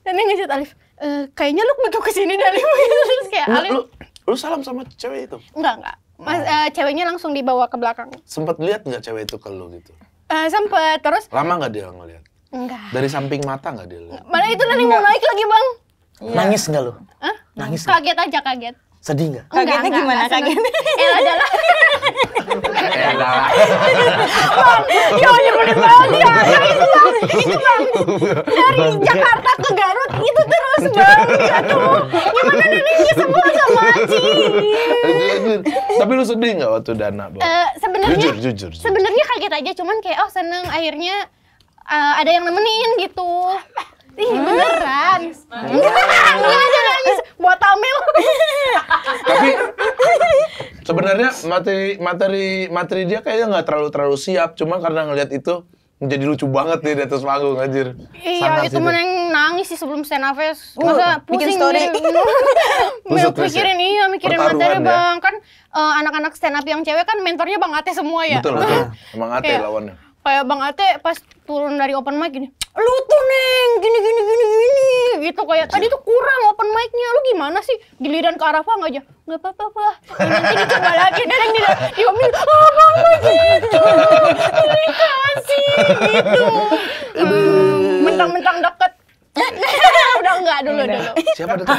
Neneng ngejat Alif e, kayaknya lu butuh kesini dari terus kayak Alif lu, lu, lu salam sama cewek itu enggak enggak Mas, oh. uh, ceweknya langsung dibawa ke belakang sempat lihat nggak cewek itu ke lu gitu uh, eh, sempat terus lama nggak dia ngeliat Enggak. Dari samping mata enggak dia? Mana itu nanti mau naik lagi bang? Iya. Nangis nggak lu? Nangis Kaget aja kaget. Sedih nggak? Kagetnya enggak, gimana? Kagetnya? Eh adalah. Bang, ya nyebelin banget ya. Itu bang, itu iya, iya, bang. Dari Jakarta ke Garut itu terus bang. tuh. gimana neneknya semua sama Aci. Tapi lu sedih nggak waktu dana Uh, sebenarnya jujur, jujur. Sebenarnya kaget aja, cuman kayak oh seneng akhirnya uh, ada yang nemenin gitu. Ih, beneran. nangis buat Tamil. Tapi sebenarnya materi materi materi dia kayaknya nggak terlalu terlalu siap, cuma karena ngelihat itu menjadi lucu banget nih di atas panggung anjir. Iya, Sangat itu meneng nangis sih sebelum stand up fest. Masa uh, pusing bikin story. Mau pikirin iya, mikirin materi ya. Bang. Kan eh, anak-anak stand up yang cewek kan mentornya Bang Ate semua ya. Betul, betul. Bang Ate lawannya. Kayak Bang Ate pas turun dari open mic gini, lu tuh neng gini gini gini gini gitu kayak tadi iya. tuh kurang open mic-nya lu gimana sih giliran ke arah Fang aja nggak apa-apa coba nanti dicoba lagi dan yang tidak diomongin oh, apa lagi gitu ini kasih gitu mentang-mentang deket udah enggak dulu dulu. Eh, siapa dekat?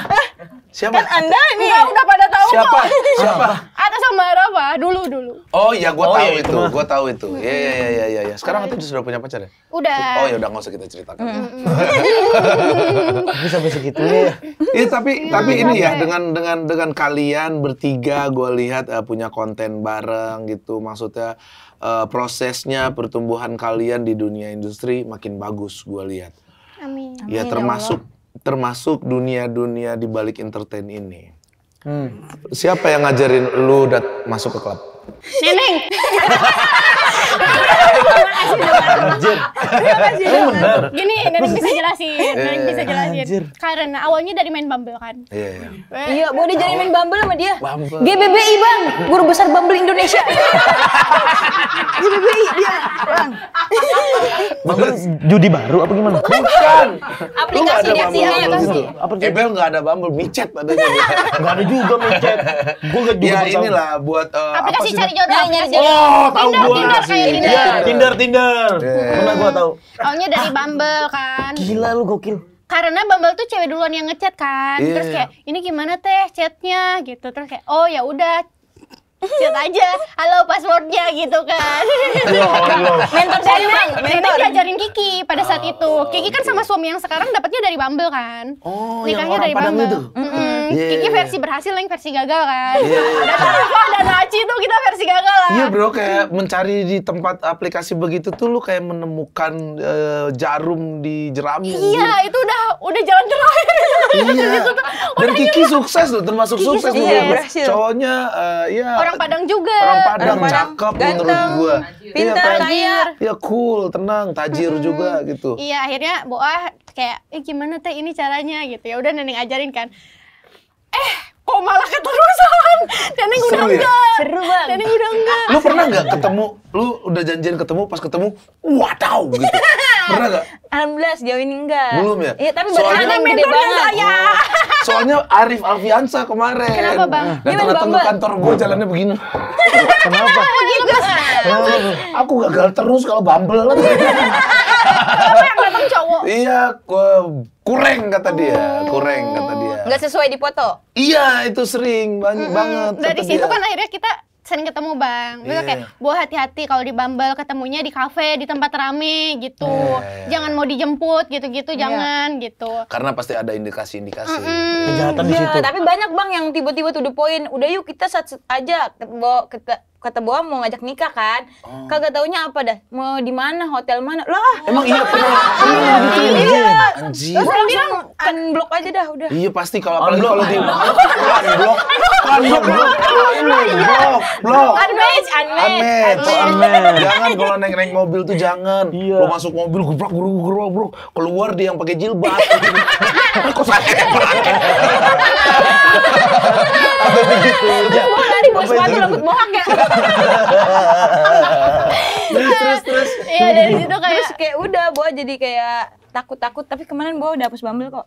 Siapa? Kan Anda ini enggak, udah pada tahu Siapa? kok. Siapa? Ada sama Rafa dulu dulu. Oh iya, gua oh, tahu iya, itu, gue gua tahu itu. Iya iya iya iya iya. iya. iya. Sekarang itu sudah punya pacar ya? Udah. Oh ya udah nggak usah kita ceritakan. Bisa bisa gitu ya. Iya tapi tapi ini ya dengan dengan dengan kalian bertiga gua lihat eh, punya konten bareng gitu. Maksudnya uh, prosesnya pertumbuhan kalian di dunia industri makin bagus gue lihat. Ya, Amin. Ya termasuk Allah. termasuk dunia-dunia di balik entertain ini. Hmm. Siapa yang ngajarin lu dat masuk ke klub? Neneng. Anjir. Gini, ini bisa jelasin. Ini eh, bisa jelasin. Karena awalnya dari main Bumble kan? Iya, iya. Eh, iya, Iya. udah jadi main Bumble sama dia. Bumble. GBBI, Bang. Guru besar Bumble Indonesia. GBBI dia, Bang. Bumble judi baru apa gimana? Bukan. Aplikasi dia sih aplikasi. Ebel enggak ada Bumble, micet padanya. Gak ada juga micet. Gue gak ya, juga. Ya inilah buat eh, aplikasi cari jodoh. Nah, oh, tahu gua. Kan? Tinder. Ya, iya, iya. Tinder, Tinder. Iya. Pernah gua tahu. Awalnya dari Bumble kan. Gila lu gokil karena Bumble tuh cewek duluan yang ngechat kan terus kayak ini gimana teh chatnya gitu terus kayak oh ya udah chat aja halo passwordnya gitu kan mentor saya bang mentor ngajarin Kiki pada saat itu Kiki kan sama suami yang sekarang dapatnya dari Bumble kan oh, nikahnya dari Bumble itu. Kiki versi berhasil yang versi gagal kan ada Tarifah kan dan tuh kita versi gagal lah iya bro kayak mencari di tempat aplikasi begitu tuh lu kayak menemukan eh, jarum di jerami iya itu udah udah jalan terakhir iya dan gitu Kiki sukses loh termasuk sukses, sukses. Iya, cowoknya uh, ya orang Padang juga. Orang Padang, orang cakep Padang. menurut gua. Pintar, iya, kaya. Iya cool, tenang, tajir hmm. juga gitu. Iya, akhirnya Boah kayak, eh gimana teh ini caranya gitu. Ya udah Neneng ajarin kan. Eh, kok malah keterusan Neneng udah ya? enggak seru banget. Neneng udah enggak lu pernah nggak ketemu lu udah janjian ketemu pas ketemu wah tahu gitu pernah nggak alhamdulillah sejauh ini enggak belum ya iya tapi soalnya gede banget saya. Oh. soalnya Arif Alfiansa kemarin kenapa bang nah, datang datang ke kantor gue jalannya begini kenapa kenapa, kenapa? aku gagal terus kalau bumble apa yang datang cowok? Iya, gua kurang kata dia, hmm. kurang kata dia. Gak sesuai di foto? Iya, itu sering banyak mm -hmm. banget. Dari situ kan akhirnya kita sering ketemu bang, yeah. Iya. kayak buah hati-hati kalau di Bumble ketemunya di kafe di tempat rame gitu, yeah, yeah. Iya. jangan mau dijemput gitu-gitu, yeah. jangan gitu. Karena pasti ada indikasi-indikasi mm -hmm. kejahatan yeah, di iya, situ. Tapi banyak bang yang tiba-tiba tuh the point, udah yuk kita saat aja bawa kita kata bawa mau ngajak nikah kan oh. kagak taunya apa dah mau di mana hotel mana lah emang iya pernah iya. anjir iya. gitu, iya. terus orang bilang unblock aja dah udah iya pasti kalau apalagi kalau di unblock unblock blok blok iya. blok unmatch unmatch unmatch jangan kalau naik naik mobil tuh jangan iya. lo masuk mobil gubrak gubrak gubrak bro keluar dia yang pakai jilbab kok sakit Apa gitu? gue bos sepatu rambut mohak ya. terus terus Iya dari situ kayak terus kayak udah gue jadi kayak takut-takut tapi kemarin gue udah hapus Bumble kok.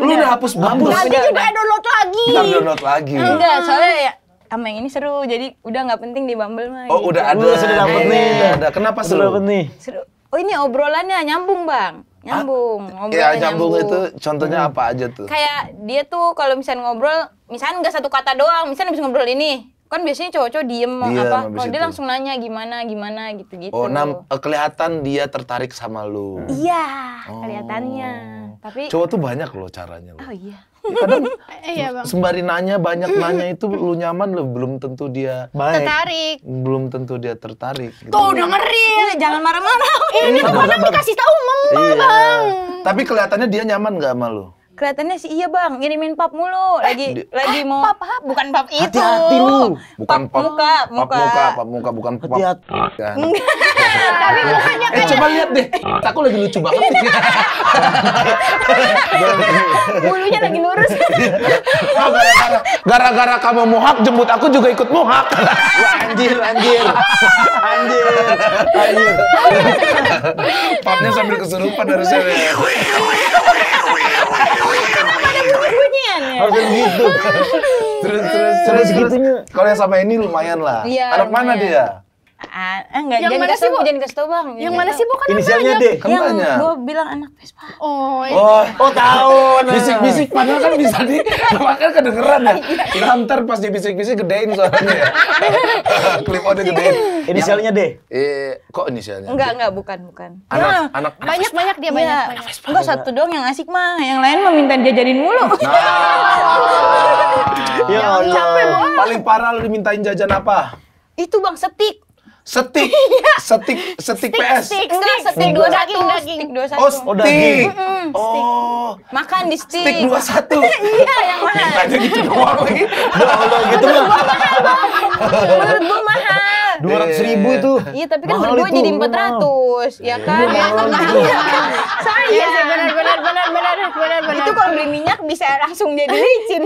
Lu iya. udah, hapus Bumble? Nanti juga download lagi. Ntar download lagi. Enggak, soalnya ya sama yang ini seru jadi udah nggak penting di Bumble mah oh udah gitu. ada sudah dapet nih ada kenapa seru? seru oh ini obrolannya nyambung bang Nyambung, ah, ngobrol ya, nyambung. nyambung. itu contohnya hmm. apa aja tuh? Kayak dia tuh kalau misalnya ngobrol, misalnya nggak satu kata doang, misalnya habis ngobrol ini, kan biasanya cowok-cowok diem, diem apa kalau dia langsung nanya gimana gimana gitu gitu oh nah eh, kelihatan dia tertarik sama lu iya oh. kelihatannya tapi cowok tuh banyak loh caranya. Loh. Oh iya. Ya, kadang iya, bang. sembari nanya banyak nanya itu lu nyaman lo belum tentu dia baik. Tertarik. Belum tentu dia tertarik. Gitu. Tuh ngeri, iya, jangan marah-marah. Ini tuh kadang dikasih tahu mama iya. bang. Tapi kelihatannya dia nyaman gak sama lu? kelihatannya sih iya bang ngirimin pap mulu eh, lagi eh, lagi eh, mau pap, pap bukan pap itu hati, hati lu bukan pap, pap muka muka pap muka pap muka bukan pap hati, kan. hati. Iya. Eh, coba lihat deh. Ah. Aku lagi lucu banget. Iya. Bulunya lagi lurus. Ah, gara-gara kamu mohak, jembut aku juga ikut mohak. anjir, anjir. Anjir. Anjir. Papnya sambil kesurupan harusnya. Harus gitu. Terus terus terus, terus, Kalau yang sama ini lumayan lah. Ya, Anak mana dia? Ah, eh, enggak, yang jangan mana sih bu? Jangan kasih tau bang. Yang, mana sih bu? Kan Inisialnya D. deh yang gue bilang anak Vespa. Oh, oh, iya. oh tahu. Bisik-bisik nah. padahal kan bisa di, makanya kedengeran ya. Nanti iya. pas dia bisik-bisik gedein soalnya. Klip audio gedein. Inisialnya D. Eh, kok inisialnya? Enggak, enggak, bukan, bukan. Anak, iya. anak. Banyak, banyak dia banyak. Enggak satu dong yang asik mah, yang lain meminta minta jajanin mulu. Nah. Ya, ya Allah. Paling parah lu dimintain jajan apa? Itu bang setik. Iya. Setik, setik, setik PS. Enggak, setik dua satu, daging dua satu. Oh, oh daging. Oh, makan di stik. Stik dua satu. Iya, yang mahal. Tanya gitu doang lagi. Mahal gitu mah. Menurut gue mahal dua ratus iya. ribu itu iya tapi kan berdua jadi empat ratus ya iya. kan iya, saya sih benar benar benar benar benar benar itu kalau beli minyak bisa langsung jadi licin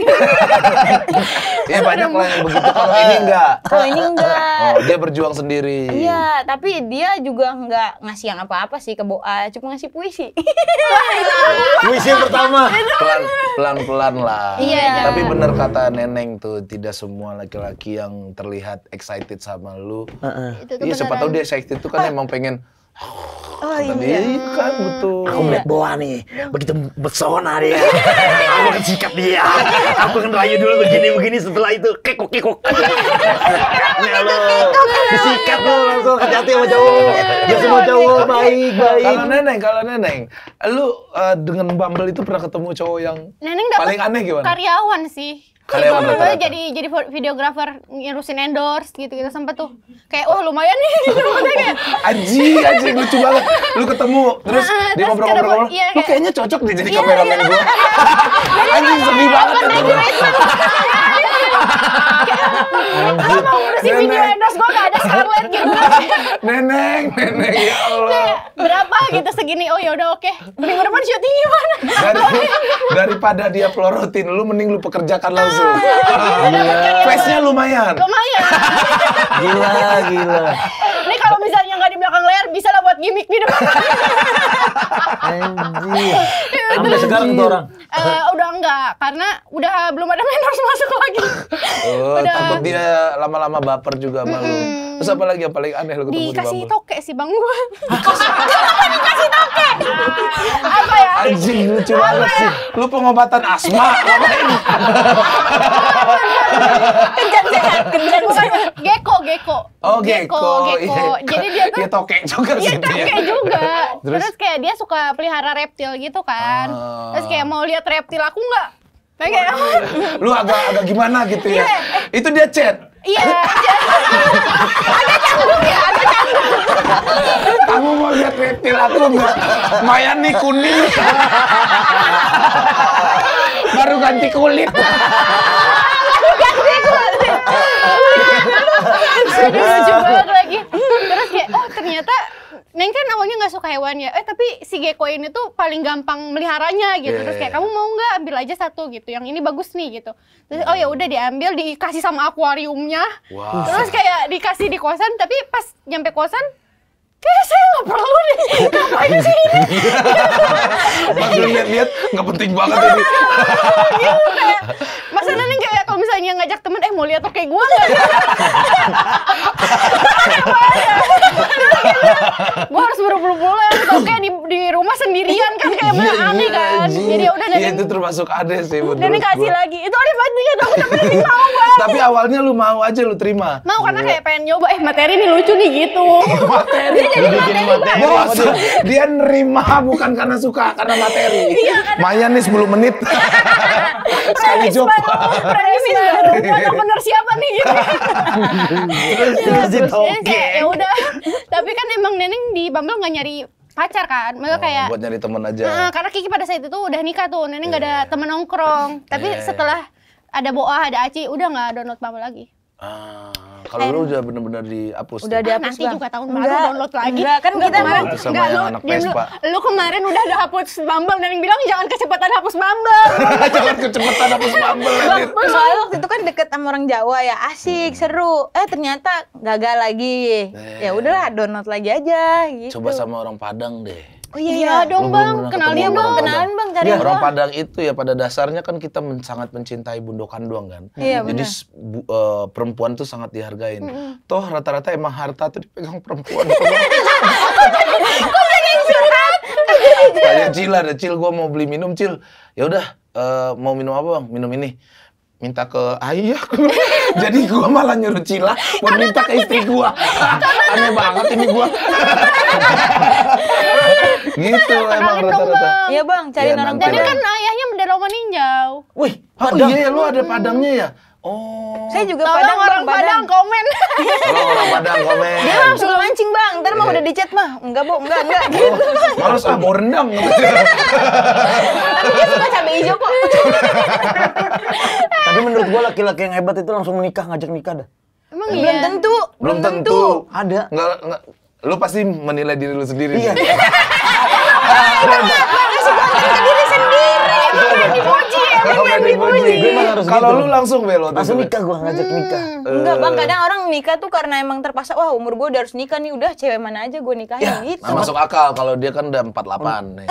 ya banyak lah yang begitu kalau ini enggak kalau ini enggak oh, dia berjuang sendiri iya tapi dia juga enggak ngasih yang apa-apa sih ke Boa cuma ngasih puisi puisi pertama pelan pelan pelan lah iya tapi benar kata neneng tuh tidak semua laki-laki yang terlihat excited sama lu Uh-uh. iya, siapa tahu dia excited tuh kan oh. emang pengen Oh ah, iya. Iya kan betul. Aku melihat boa nih, begitu pesona dia. aku akan sikat dia. Aku akan rayu dulu begini-begini setelah itu kekok-kekok. Ya lo, disikat lo langsung hati-hati sama cowok. Dia semua cowok baik-baik. Kalau Neneng, kalau Neneng, lu uh, dengan Bumble itu pernah ketemu cowok yang Neneng paling aneh gimana? karyawan sih. Kalian dulu rata ya jadi jadi videographer ngurusin endorse gitu-gitu sempet tuh. Kayak wah lumayan nih Aji, aji lucu banget. Lu ketemu terus nah, dia ngobrol-ngobrol. Iya, Lu kayaknya cocok deh jadi iya, kameramen iya. gua. sedih banget. Aku Lo mau ngurusin video endorse gue gak ada Scarlett gitu. neneng, neneng ya Allah. berapa gitu segini? Oh yaudah oke. Okay. Minggu depan syutingnya mana? Dari, daripada dia pelorotin, lu mending lu pekerjakan langsung. Ah, iya. Face-nya lumayan. Lumayan. gila, gila. Ini kalau misalnya bayar bisa lah buat gimmick di Anjir. Sampai sekarang tuh orang. Uh, udah enggak karena udah belum ada mentor masuk lagi. oh, udah. takut dia lama-lama baper juga malu. Mm -hmm Terus apa lagi yang paling aneh lo ketemu Dikasih di toke sih bang gue. Kenapa dikasih toke? apa ya? Anjing lucu banget ya? sih. Lu pengobatan asma ini? Kencan sehat, kencan sehat. Geko, geko. Oh geko, geko. Iya. Jadi dia tuh. Dia toke juga iya, sih. Dia toke juga. Terus kayak dia suka pelihara reptil gitu kan. Ah. Terus kayak mau lihat reptil aku nggak? Pengen. Lu agak agak gimana gitu ya. Iya. Itu dia chat. Iya. Agak canggung ya, agak canggung. Kamu mau lihat reptil aku enggak? Mayan nih kuning. Baru ganti kulit. Baru ganti kulit. Lu lucu banget lagi. Terus kayak, oh ternyata Neng kan awalnya nggak suka hewan ya, eh tapi si gecko ini tuh paling gampang meliharanya gitu. Yeah. Terus iya, kayak iya. kamu mau nggak ambil aja satu gitu, yang ini bagus nih gitu. Terus oh hmm. ya udah diambil, dikasih sama akuariumnya. Wow. Terus kayak dikasih di kosan, tapi pas nyampe kosan kayak saya nggak perlu nih ngapain sih ini pas lihat-lihat nggak penting banget ini gitu kayak masalahnya kayak kalau misalnya ngajak temen eh mau lihat pakai gue nggak gue harus ya atau oke di di rumah sendirian kan kayak iya, bener aneh iya, kan iya. jadi ya udah nanti itu termasuk ada sih Dan nanti kasih lagi itu ada banget ya tapi tapi mau banget tapi awalnya lu mau aja lu terima mau karena kayak pengen nyoba eh materi ini lucu nih gitu materi jadi materi. materi. Bos, dia nerima bukan karena suka, karena materi. Iya, karena... nih 10 menit. Sekali job. Premis baru. Foto bener siapa nih? Terus, ya, ya udah. Tapi kan emang Neneng di Bumble nggak nyari pacar kan, mereka oh, kayak buat nyari teman aja. karena Kiki pada saat itu udah nikah tuh, Neneng nggak ada iya. temen nongkrong. Tapi yeah. Iya. setelah ada Boa, ada Aci, udah nggak download Bumble lagi. Ah. Kalau lu udah benar-benar dihapus. Udah ada dihapus. Ah, nanti bang. juga tahun baru download lagi. Enggak, kan kita kemarin enggak lu, anak Vespa. Lu, lu kemarin udah ada hapus Bumble dan yang bilang jangan kecepatan hapus Bumble. jangan kecepatan hapus Bumble. Soalnya waktu itu kan deket sama orang Jawa ya, asik, hmm. seru. Eh ternyata gagal lagi. Eh. Ya udahlah download lagi aja gitu. Coba sama orang Padang deh. Oh iya, iya, iya. dong bang, kenalin bang, kenalan bang, cari ya. Orang Padang itu ya pada dasarnya kan kita men sangat mencintai bundokan doang kan. Iya, Jadi uh, perempuan tuh sangat dihargain. -hmm. Toh rata-rata emang harta tuh dipegang perempuan. Kok pengen curhat? Tanya Cil ada Cil, gue mau beli minum Cil. Ya udah, uh, mau minum apa bang? Minum ini minta ke ayah jadi gue malah nyuruh Cila buat minta ke istri gue. aneh banget ini gue. gitu emang rata-rata. Iya bang, cari ya, orang Jadi kan ayahnya bendera meninjau. Wih, Padang. Oh, iya ya, lu ada Padangnya ya? Oh. Saya juga Tolong Padang, orang Padang, komen. Tolong orang Padang komen. Dia langsung mancing bang, ntar yeah. mau iya. udah dicat mah, enggak bu, enggak enggak. Gitu. Harus ah bawa rendang. Tapi dia suka cabai hijau kok. Tapi menurut gua laki-laki yang hebat itu langsung menikah ngajak nikah dah. Emang iya? belum tentu. Belum tentu. Ada. Enggak, enggak lu pasti menilai diri lu sendiri. Iya. iya, iya, iya. diri sendiri. Ya, kalau gitu. lu langsung belot. Langsung nikah gue ngajak hmm. nikah. Hmm. Enggak bang, eh. kadang orang nikah tuh karena emang terpaksa. Wah umur gue udah harus nikah nih. Udah cewek mana aja gue nikahin ya, gitu. Nah, masuk akal kalau dia kan udah empat delapan. Hmm. nih.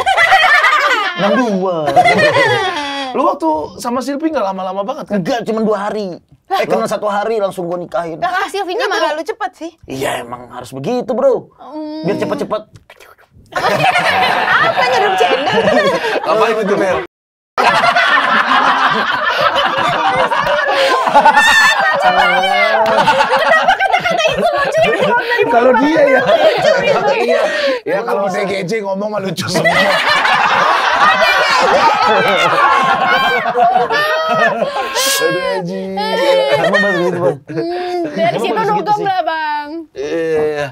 62. lu waktu sama Silvi nggak lama-lama banget kan? Enggak, cuma dua hari. Eh kenal satu hari langsung gue nikahin. gak kasih Silvinya malah lu cepet sih. Iya emang harus begitu bro. Hmm. Biar cepet-cepet. Apa nyuruh cendol? Apa itu tuh Kenapa Iya. kalau dia ya. Gitu. Iya, iya. Ya kalau DGJ ngomong mah lucu semua. Hmm, gitu Bang. Iya. Dari situ Bang. Eh,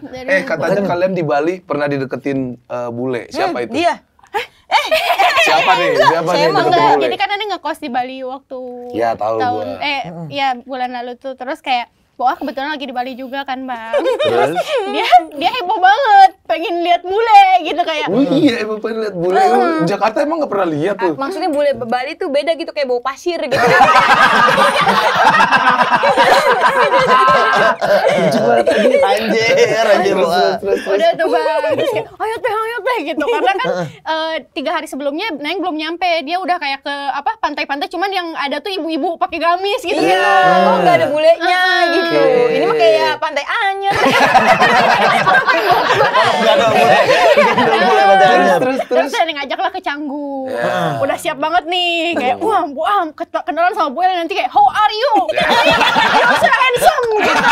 katanya kalian di Bali pernah dideketin eh, bule. Siapa hmm, itu? Dia. Eh, eh, eh siapa nih? Siapa saya nih? Enggak, jadi kan ini ngekos di Bali waktu ya, tahu tahun gua. eh ya bulan lalu tuh terus kayak Pokoknya kebetulan lagi di Bali juga kan bang. Terus? dia dia heboh banget, pengen lihat bule gitu kayak. Oh iya emang pengen lihat bule. Uh. Jakarta emang nggak pernah lihat tuh. Ah, maksudnya bule Bali tuh beda gitu kayak bau pasir gitu. anjir, anjir Udah tuh bang, ayo teh, ayo teh gitu. Karena kan uh, tiga hari sebelumnya Neng belum nyampe, dia udah kayak ke apa pantai-pantai, cuman yang ada tuh ibu-ibu pakai gamis gitu. Iya, yeah. oh nggak ada bulenya gitu Okay. Ini mah kayak pantai anyer Enggak ada Terus terus saya lah ke Canggu. Yeah. Udah siap banget nih. Kayak iya. wah, wah kenalan sama gue nanti kayak how are you? Ya. You're so handsome gitu.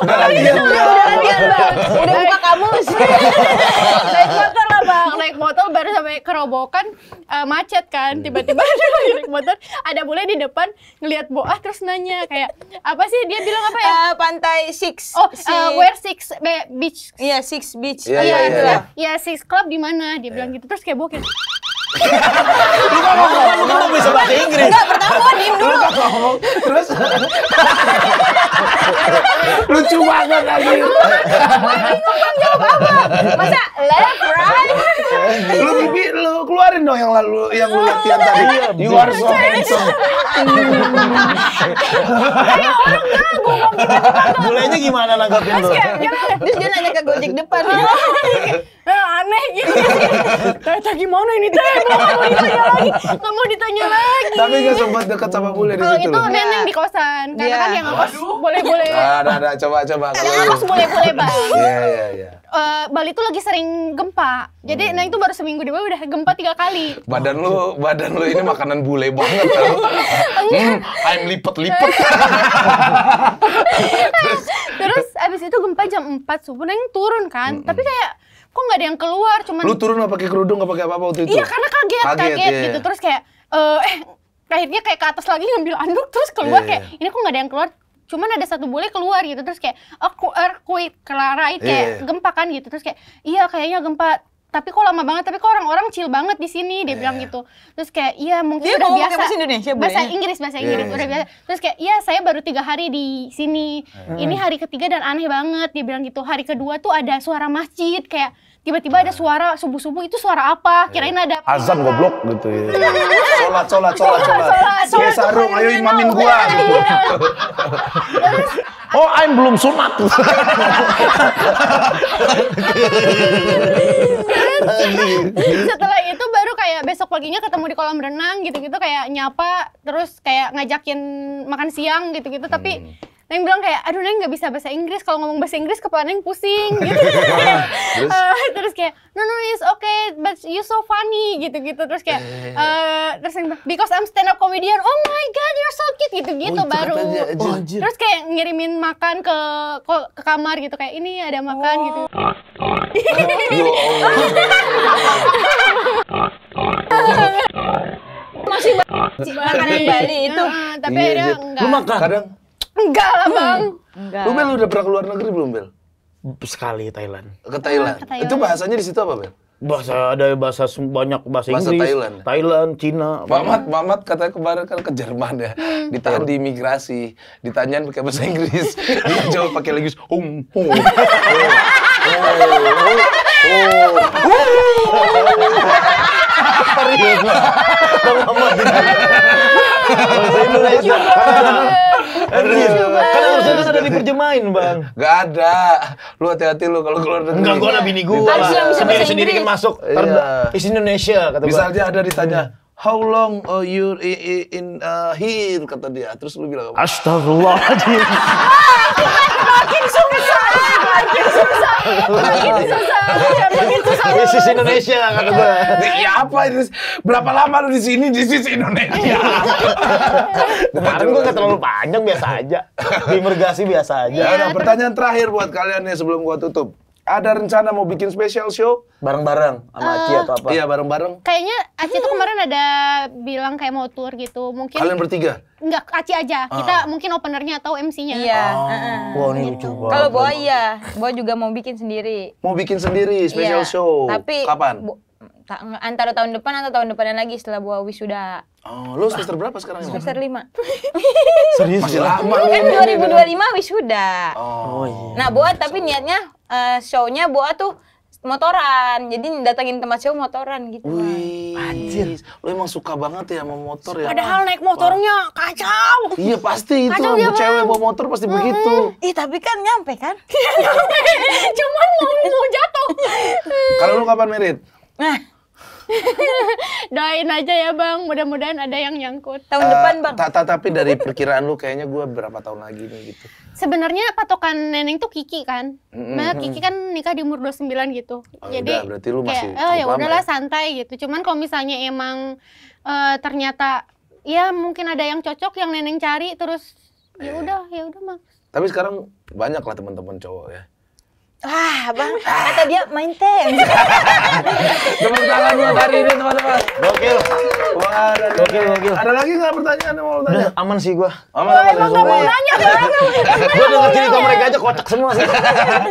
Udah latihan, udah latihan, Udah buka kamus. Naik motor lah, Bang. Naik motor baru sampai kerobokan uh, macet kan. Hmm. Tiba-tiba naik motor ada bule di depan ngelihat Boah terus nanya kayak apa sih sih dia bilang apa ya? Uh, pantai Six. Oh, eh, six. Uh, where Six be Beach. Iya, yeah, Six Beach. Iya, yeah, iya, iya, iya. Ya. iya. six Club di mana? Dia iya. bilang gitu. Terus kayak bokeh lu kok ngomong lu kok bisa bahasa Inggris enggak pertama gua diem dulu lu kok ngomong terus lucu banget lagi gua bingung kan jawab apa masa left right lu bibi lu keluarin dong yang lalu yang lu latihan tadi iya, you are so handsome kayak orang gak, gitu. bulenya gimana nanggapin lu terus dia nanya ke gojek depan iya. aneh gitu teh gimana ini teh nggak mau ditanya lagi. Tapi nggak sempat dekat sama bule di situ. Kalau itu kan yang di kosan, karena kan iya. yang ngekos boleh-boleh. Ah, ada ada coba coba. Yang ngekos boleh-boleh bang. Iya iya iya. Eh, Bali itu lagi sering gempa. Jadi hmm. Neng nah, itu baru seminggu di Bali udah gempa tiga kali. Badan lu badan lu ini makanan bule banget tau. Iya. Hmm, I'm lipet-lipet. terus, terus abis itu gempa jam 4 subuh Neng turun kan. Hmm, hmm. Tapi kayak kok nggak ada yang keluar cuman lu turun nggak pakai kerudung nggak pakai apa apa waktu itu iya karena kaget kaget, kaget yeah. gitu terus kayak uh, eh akhirnya kayak ke atas lagi ngambil anduk terus keluar yeah. kayak ini kok nggak ada yang keluar cuman ada satu boleh keluar gitu terus kayak aku oh, er earthquake kelarai kayak yeah. gempa kan gitu terus kayak iya kayaknya gempa tapi kok lama banget tapi kok orang-orang chill banget di sini dia yeah. bilang gitu terus kayak iya mungkin dia udah biasa bahasa Indonesia bahasa ya? Inggris bahasa iya, Inggris yeah. udah biasa terus kayak iya saya baru tiga hari di sini yeah. ini hari ketiga dan aneh banget dia bilang gitu hari kedua tuh ada suara masjid kayak tiba-tiba ada suara subuh-subuh itu suara apa? Eh, Kirain ada azan goblok gitu ya. Sholat, sholat, sholat, sholat. Kayak sarung, ayo imamin gua gitu. Oh, I'm belum sunat. Setelah itu baru kayak besok paginya ketemu di kolam renang gitu-gitu kayak nyapa terus kayak ngajakin makan siang gitu-gitu tapi hmm. Neng bilang kayak, aduh Neng gak bisa bahasa Inggris. Kalau ngomong bahasa Inggris kepala Neng pusing gitu. terus? Uh, terus kayak, no no it's okay, but you so funny gitu-gitu. Terus kayak, uh, terus Neng because I'm stand up comedian. Oh my god, you're so cute gitu-gitu oh, baru. Terus kayak ngirimin makan ke ke, kamar gitu kayak ini ada makan oh. gitu. Ya Masih makanan Bali itu. Uh, tapi akhirnya enggak. Lu makan? Kadang Enggak lah bang. Hmm. Enggak. Lu Bel udah pernah ke luar negeri belum Bel? Sekali Thailand. Ke Thailand. ke Thailand. Itu bahasanya di situ apa Bel? bahasa ada bahasa banyak bahasa, bahasa Inggris, Thailand, Thailand, Cina. Mamat, Mamat katanya kemarin kan ke Jerman ya, ditahan hmm. di imigrasi, ditanyain pakai bahasa Inggris, dia jawab pakai lagi um, hum Oh, oh, oh, oh. Serius lah. Kan harusnya kan ada diterjemahin bang. Gak ada. Lu hati-hati lu kalau keluar dari Enggak, gue ada bini gue. Sendiri sendiri kan masuk. Is iya. Indonesia kata gue. Bisa aja ada ditanya. How long are uh, you in uh, here kata dia. Terus lu bilang apa? Astagfirullahaladzim. Ah, makin sungguh makin susah, makin eh. Indonesia kata gue. Iya apa itu Berapa lama lu di sini di sisi Indonesia? Kemarin gue nggak terlalu panjang biasa aja. Di mergasi biasa aja. Ada iya, pertanyaan terakhir buat kalian nih sebelum gue tutup ada rencana mau bikin special show bareng-bareng sama uh, Aci eh, atau apa? Iya, bareng-bareng. Kayaknya Aci tuh kemarin ada bilang kayak mau tour gitu. Mungkin Kalian bertiga? Enggak, Aci aja. Ah. Kita mungkin openernya atau MC-nya. Iya. Ah. Wah Wow, ini lucu gitu. banget. Kalau Boa iya, Boa juga mau bikin sendiri. Mau bikin sendiri iya. special show. Tapi kapan? Bu antara tahun depan atau tahun depannya lagi setelah gua wisuda. Oh, lu semester berapa sekarang? Semester lima. Serius? Masih lama. Kan 2025 wisuda. Oh. oh, iya. Nah, buat tapi niatnya uh, show-nya buat tuh motoran. Jadi datangin tempat show motoran gitu. Wih. Anjir, lu emang suka banget ya sama motor ya. Padahal naik motornya kacau. Iya pasti itu. Kacau ya, cewek bawa motor pasti hmm. begitu. Ih, tapi kan nyampe kan? Iya, nyampe. Cuman mau mau jatuh. Kalau lu kapan merit? Nah. Doain aja ya bang, mudah-mudahan ada yang nyangkut. Tahun uh, depan eh, bang. Tapi dari perkiraan lu kayaknya gue berapa tahun lagi nih gitu sebenarnya patokan neneng tuh Kiki kan. Mm-hmm. Nah, Kiki kan nikah di umur 29 gitu. Oh, Jadi udah, berarti lu masih kayak, oh eh, ya udahlah ya. santai gitu. Cuman kalau misalnya emang uh, ternyata ya mungkin ada yang cocok yang neneng cari terus ya iya. udah ya udah mah. Tapi sekarang banyak lah teman-teman cowok ya Wah, Bang, kata dia main tem. Tepuk tangan buat hari ini, teman-teman. Gokil. Wah, ada, gokil, gokil. Ada lagi nggak pertanyaan yang mau tanya? aman sih gua. Aman, aman. Emang nggak mau tanya, Gua ngerti cerita mereka aja kocak semua sih.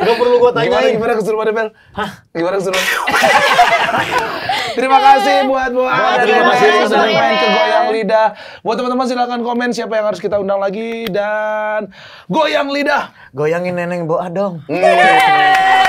Gak perlu gua tanya Gimana, gimana keseruan, Bel? Hah? Gimana keseruan? Iya. Terima kasih buat Bu Ana Terima kasih sudah main ke Goyang Lidah. Buat teman-teman silahkan komen siapa yang harus kita undang lagi dan Goyang Lidah. Goyangin Neneng Boa dong. Hmm.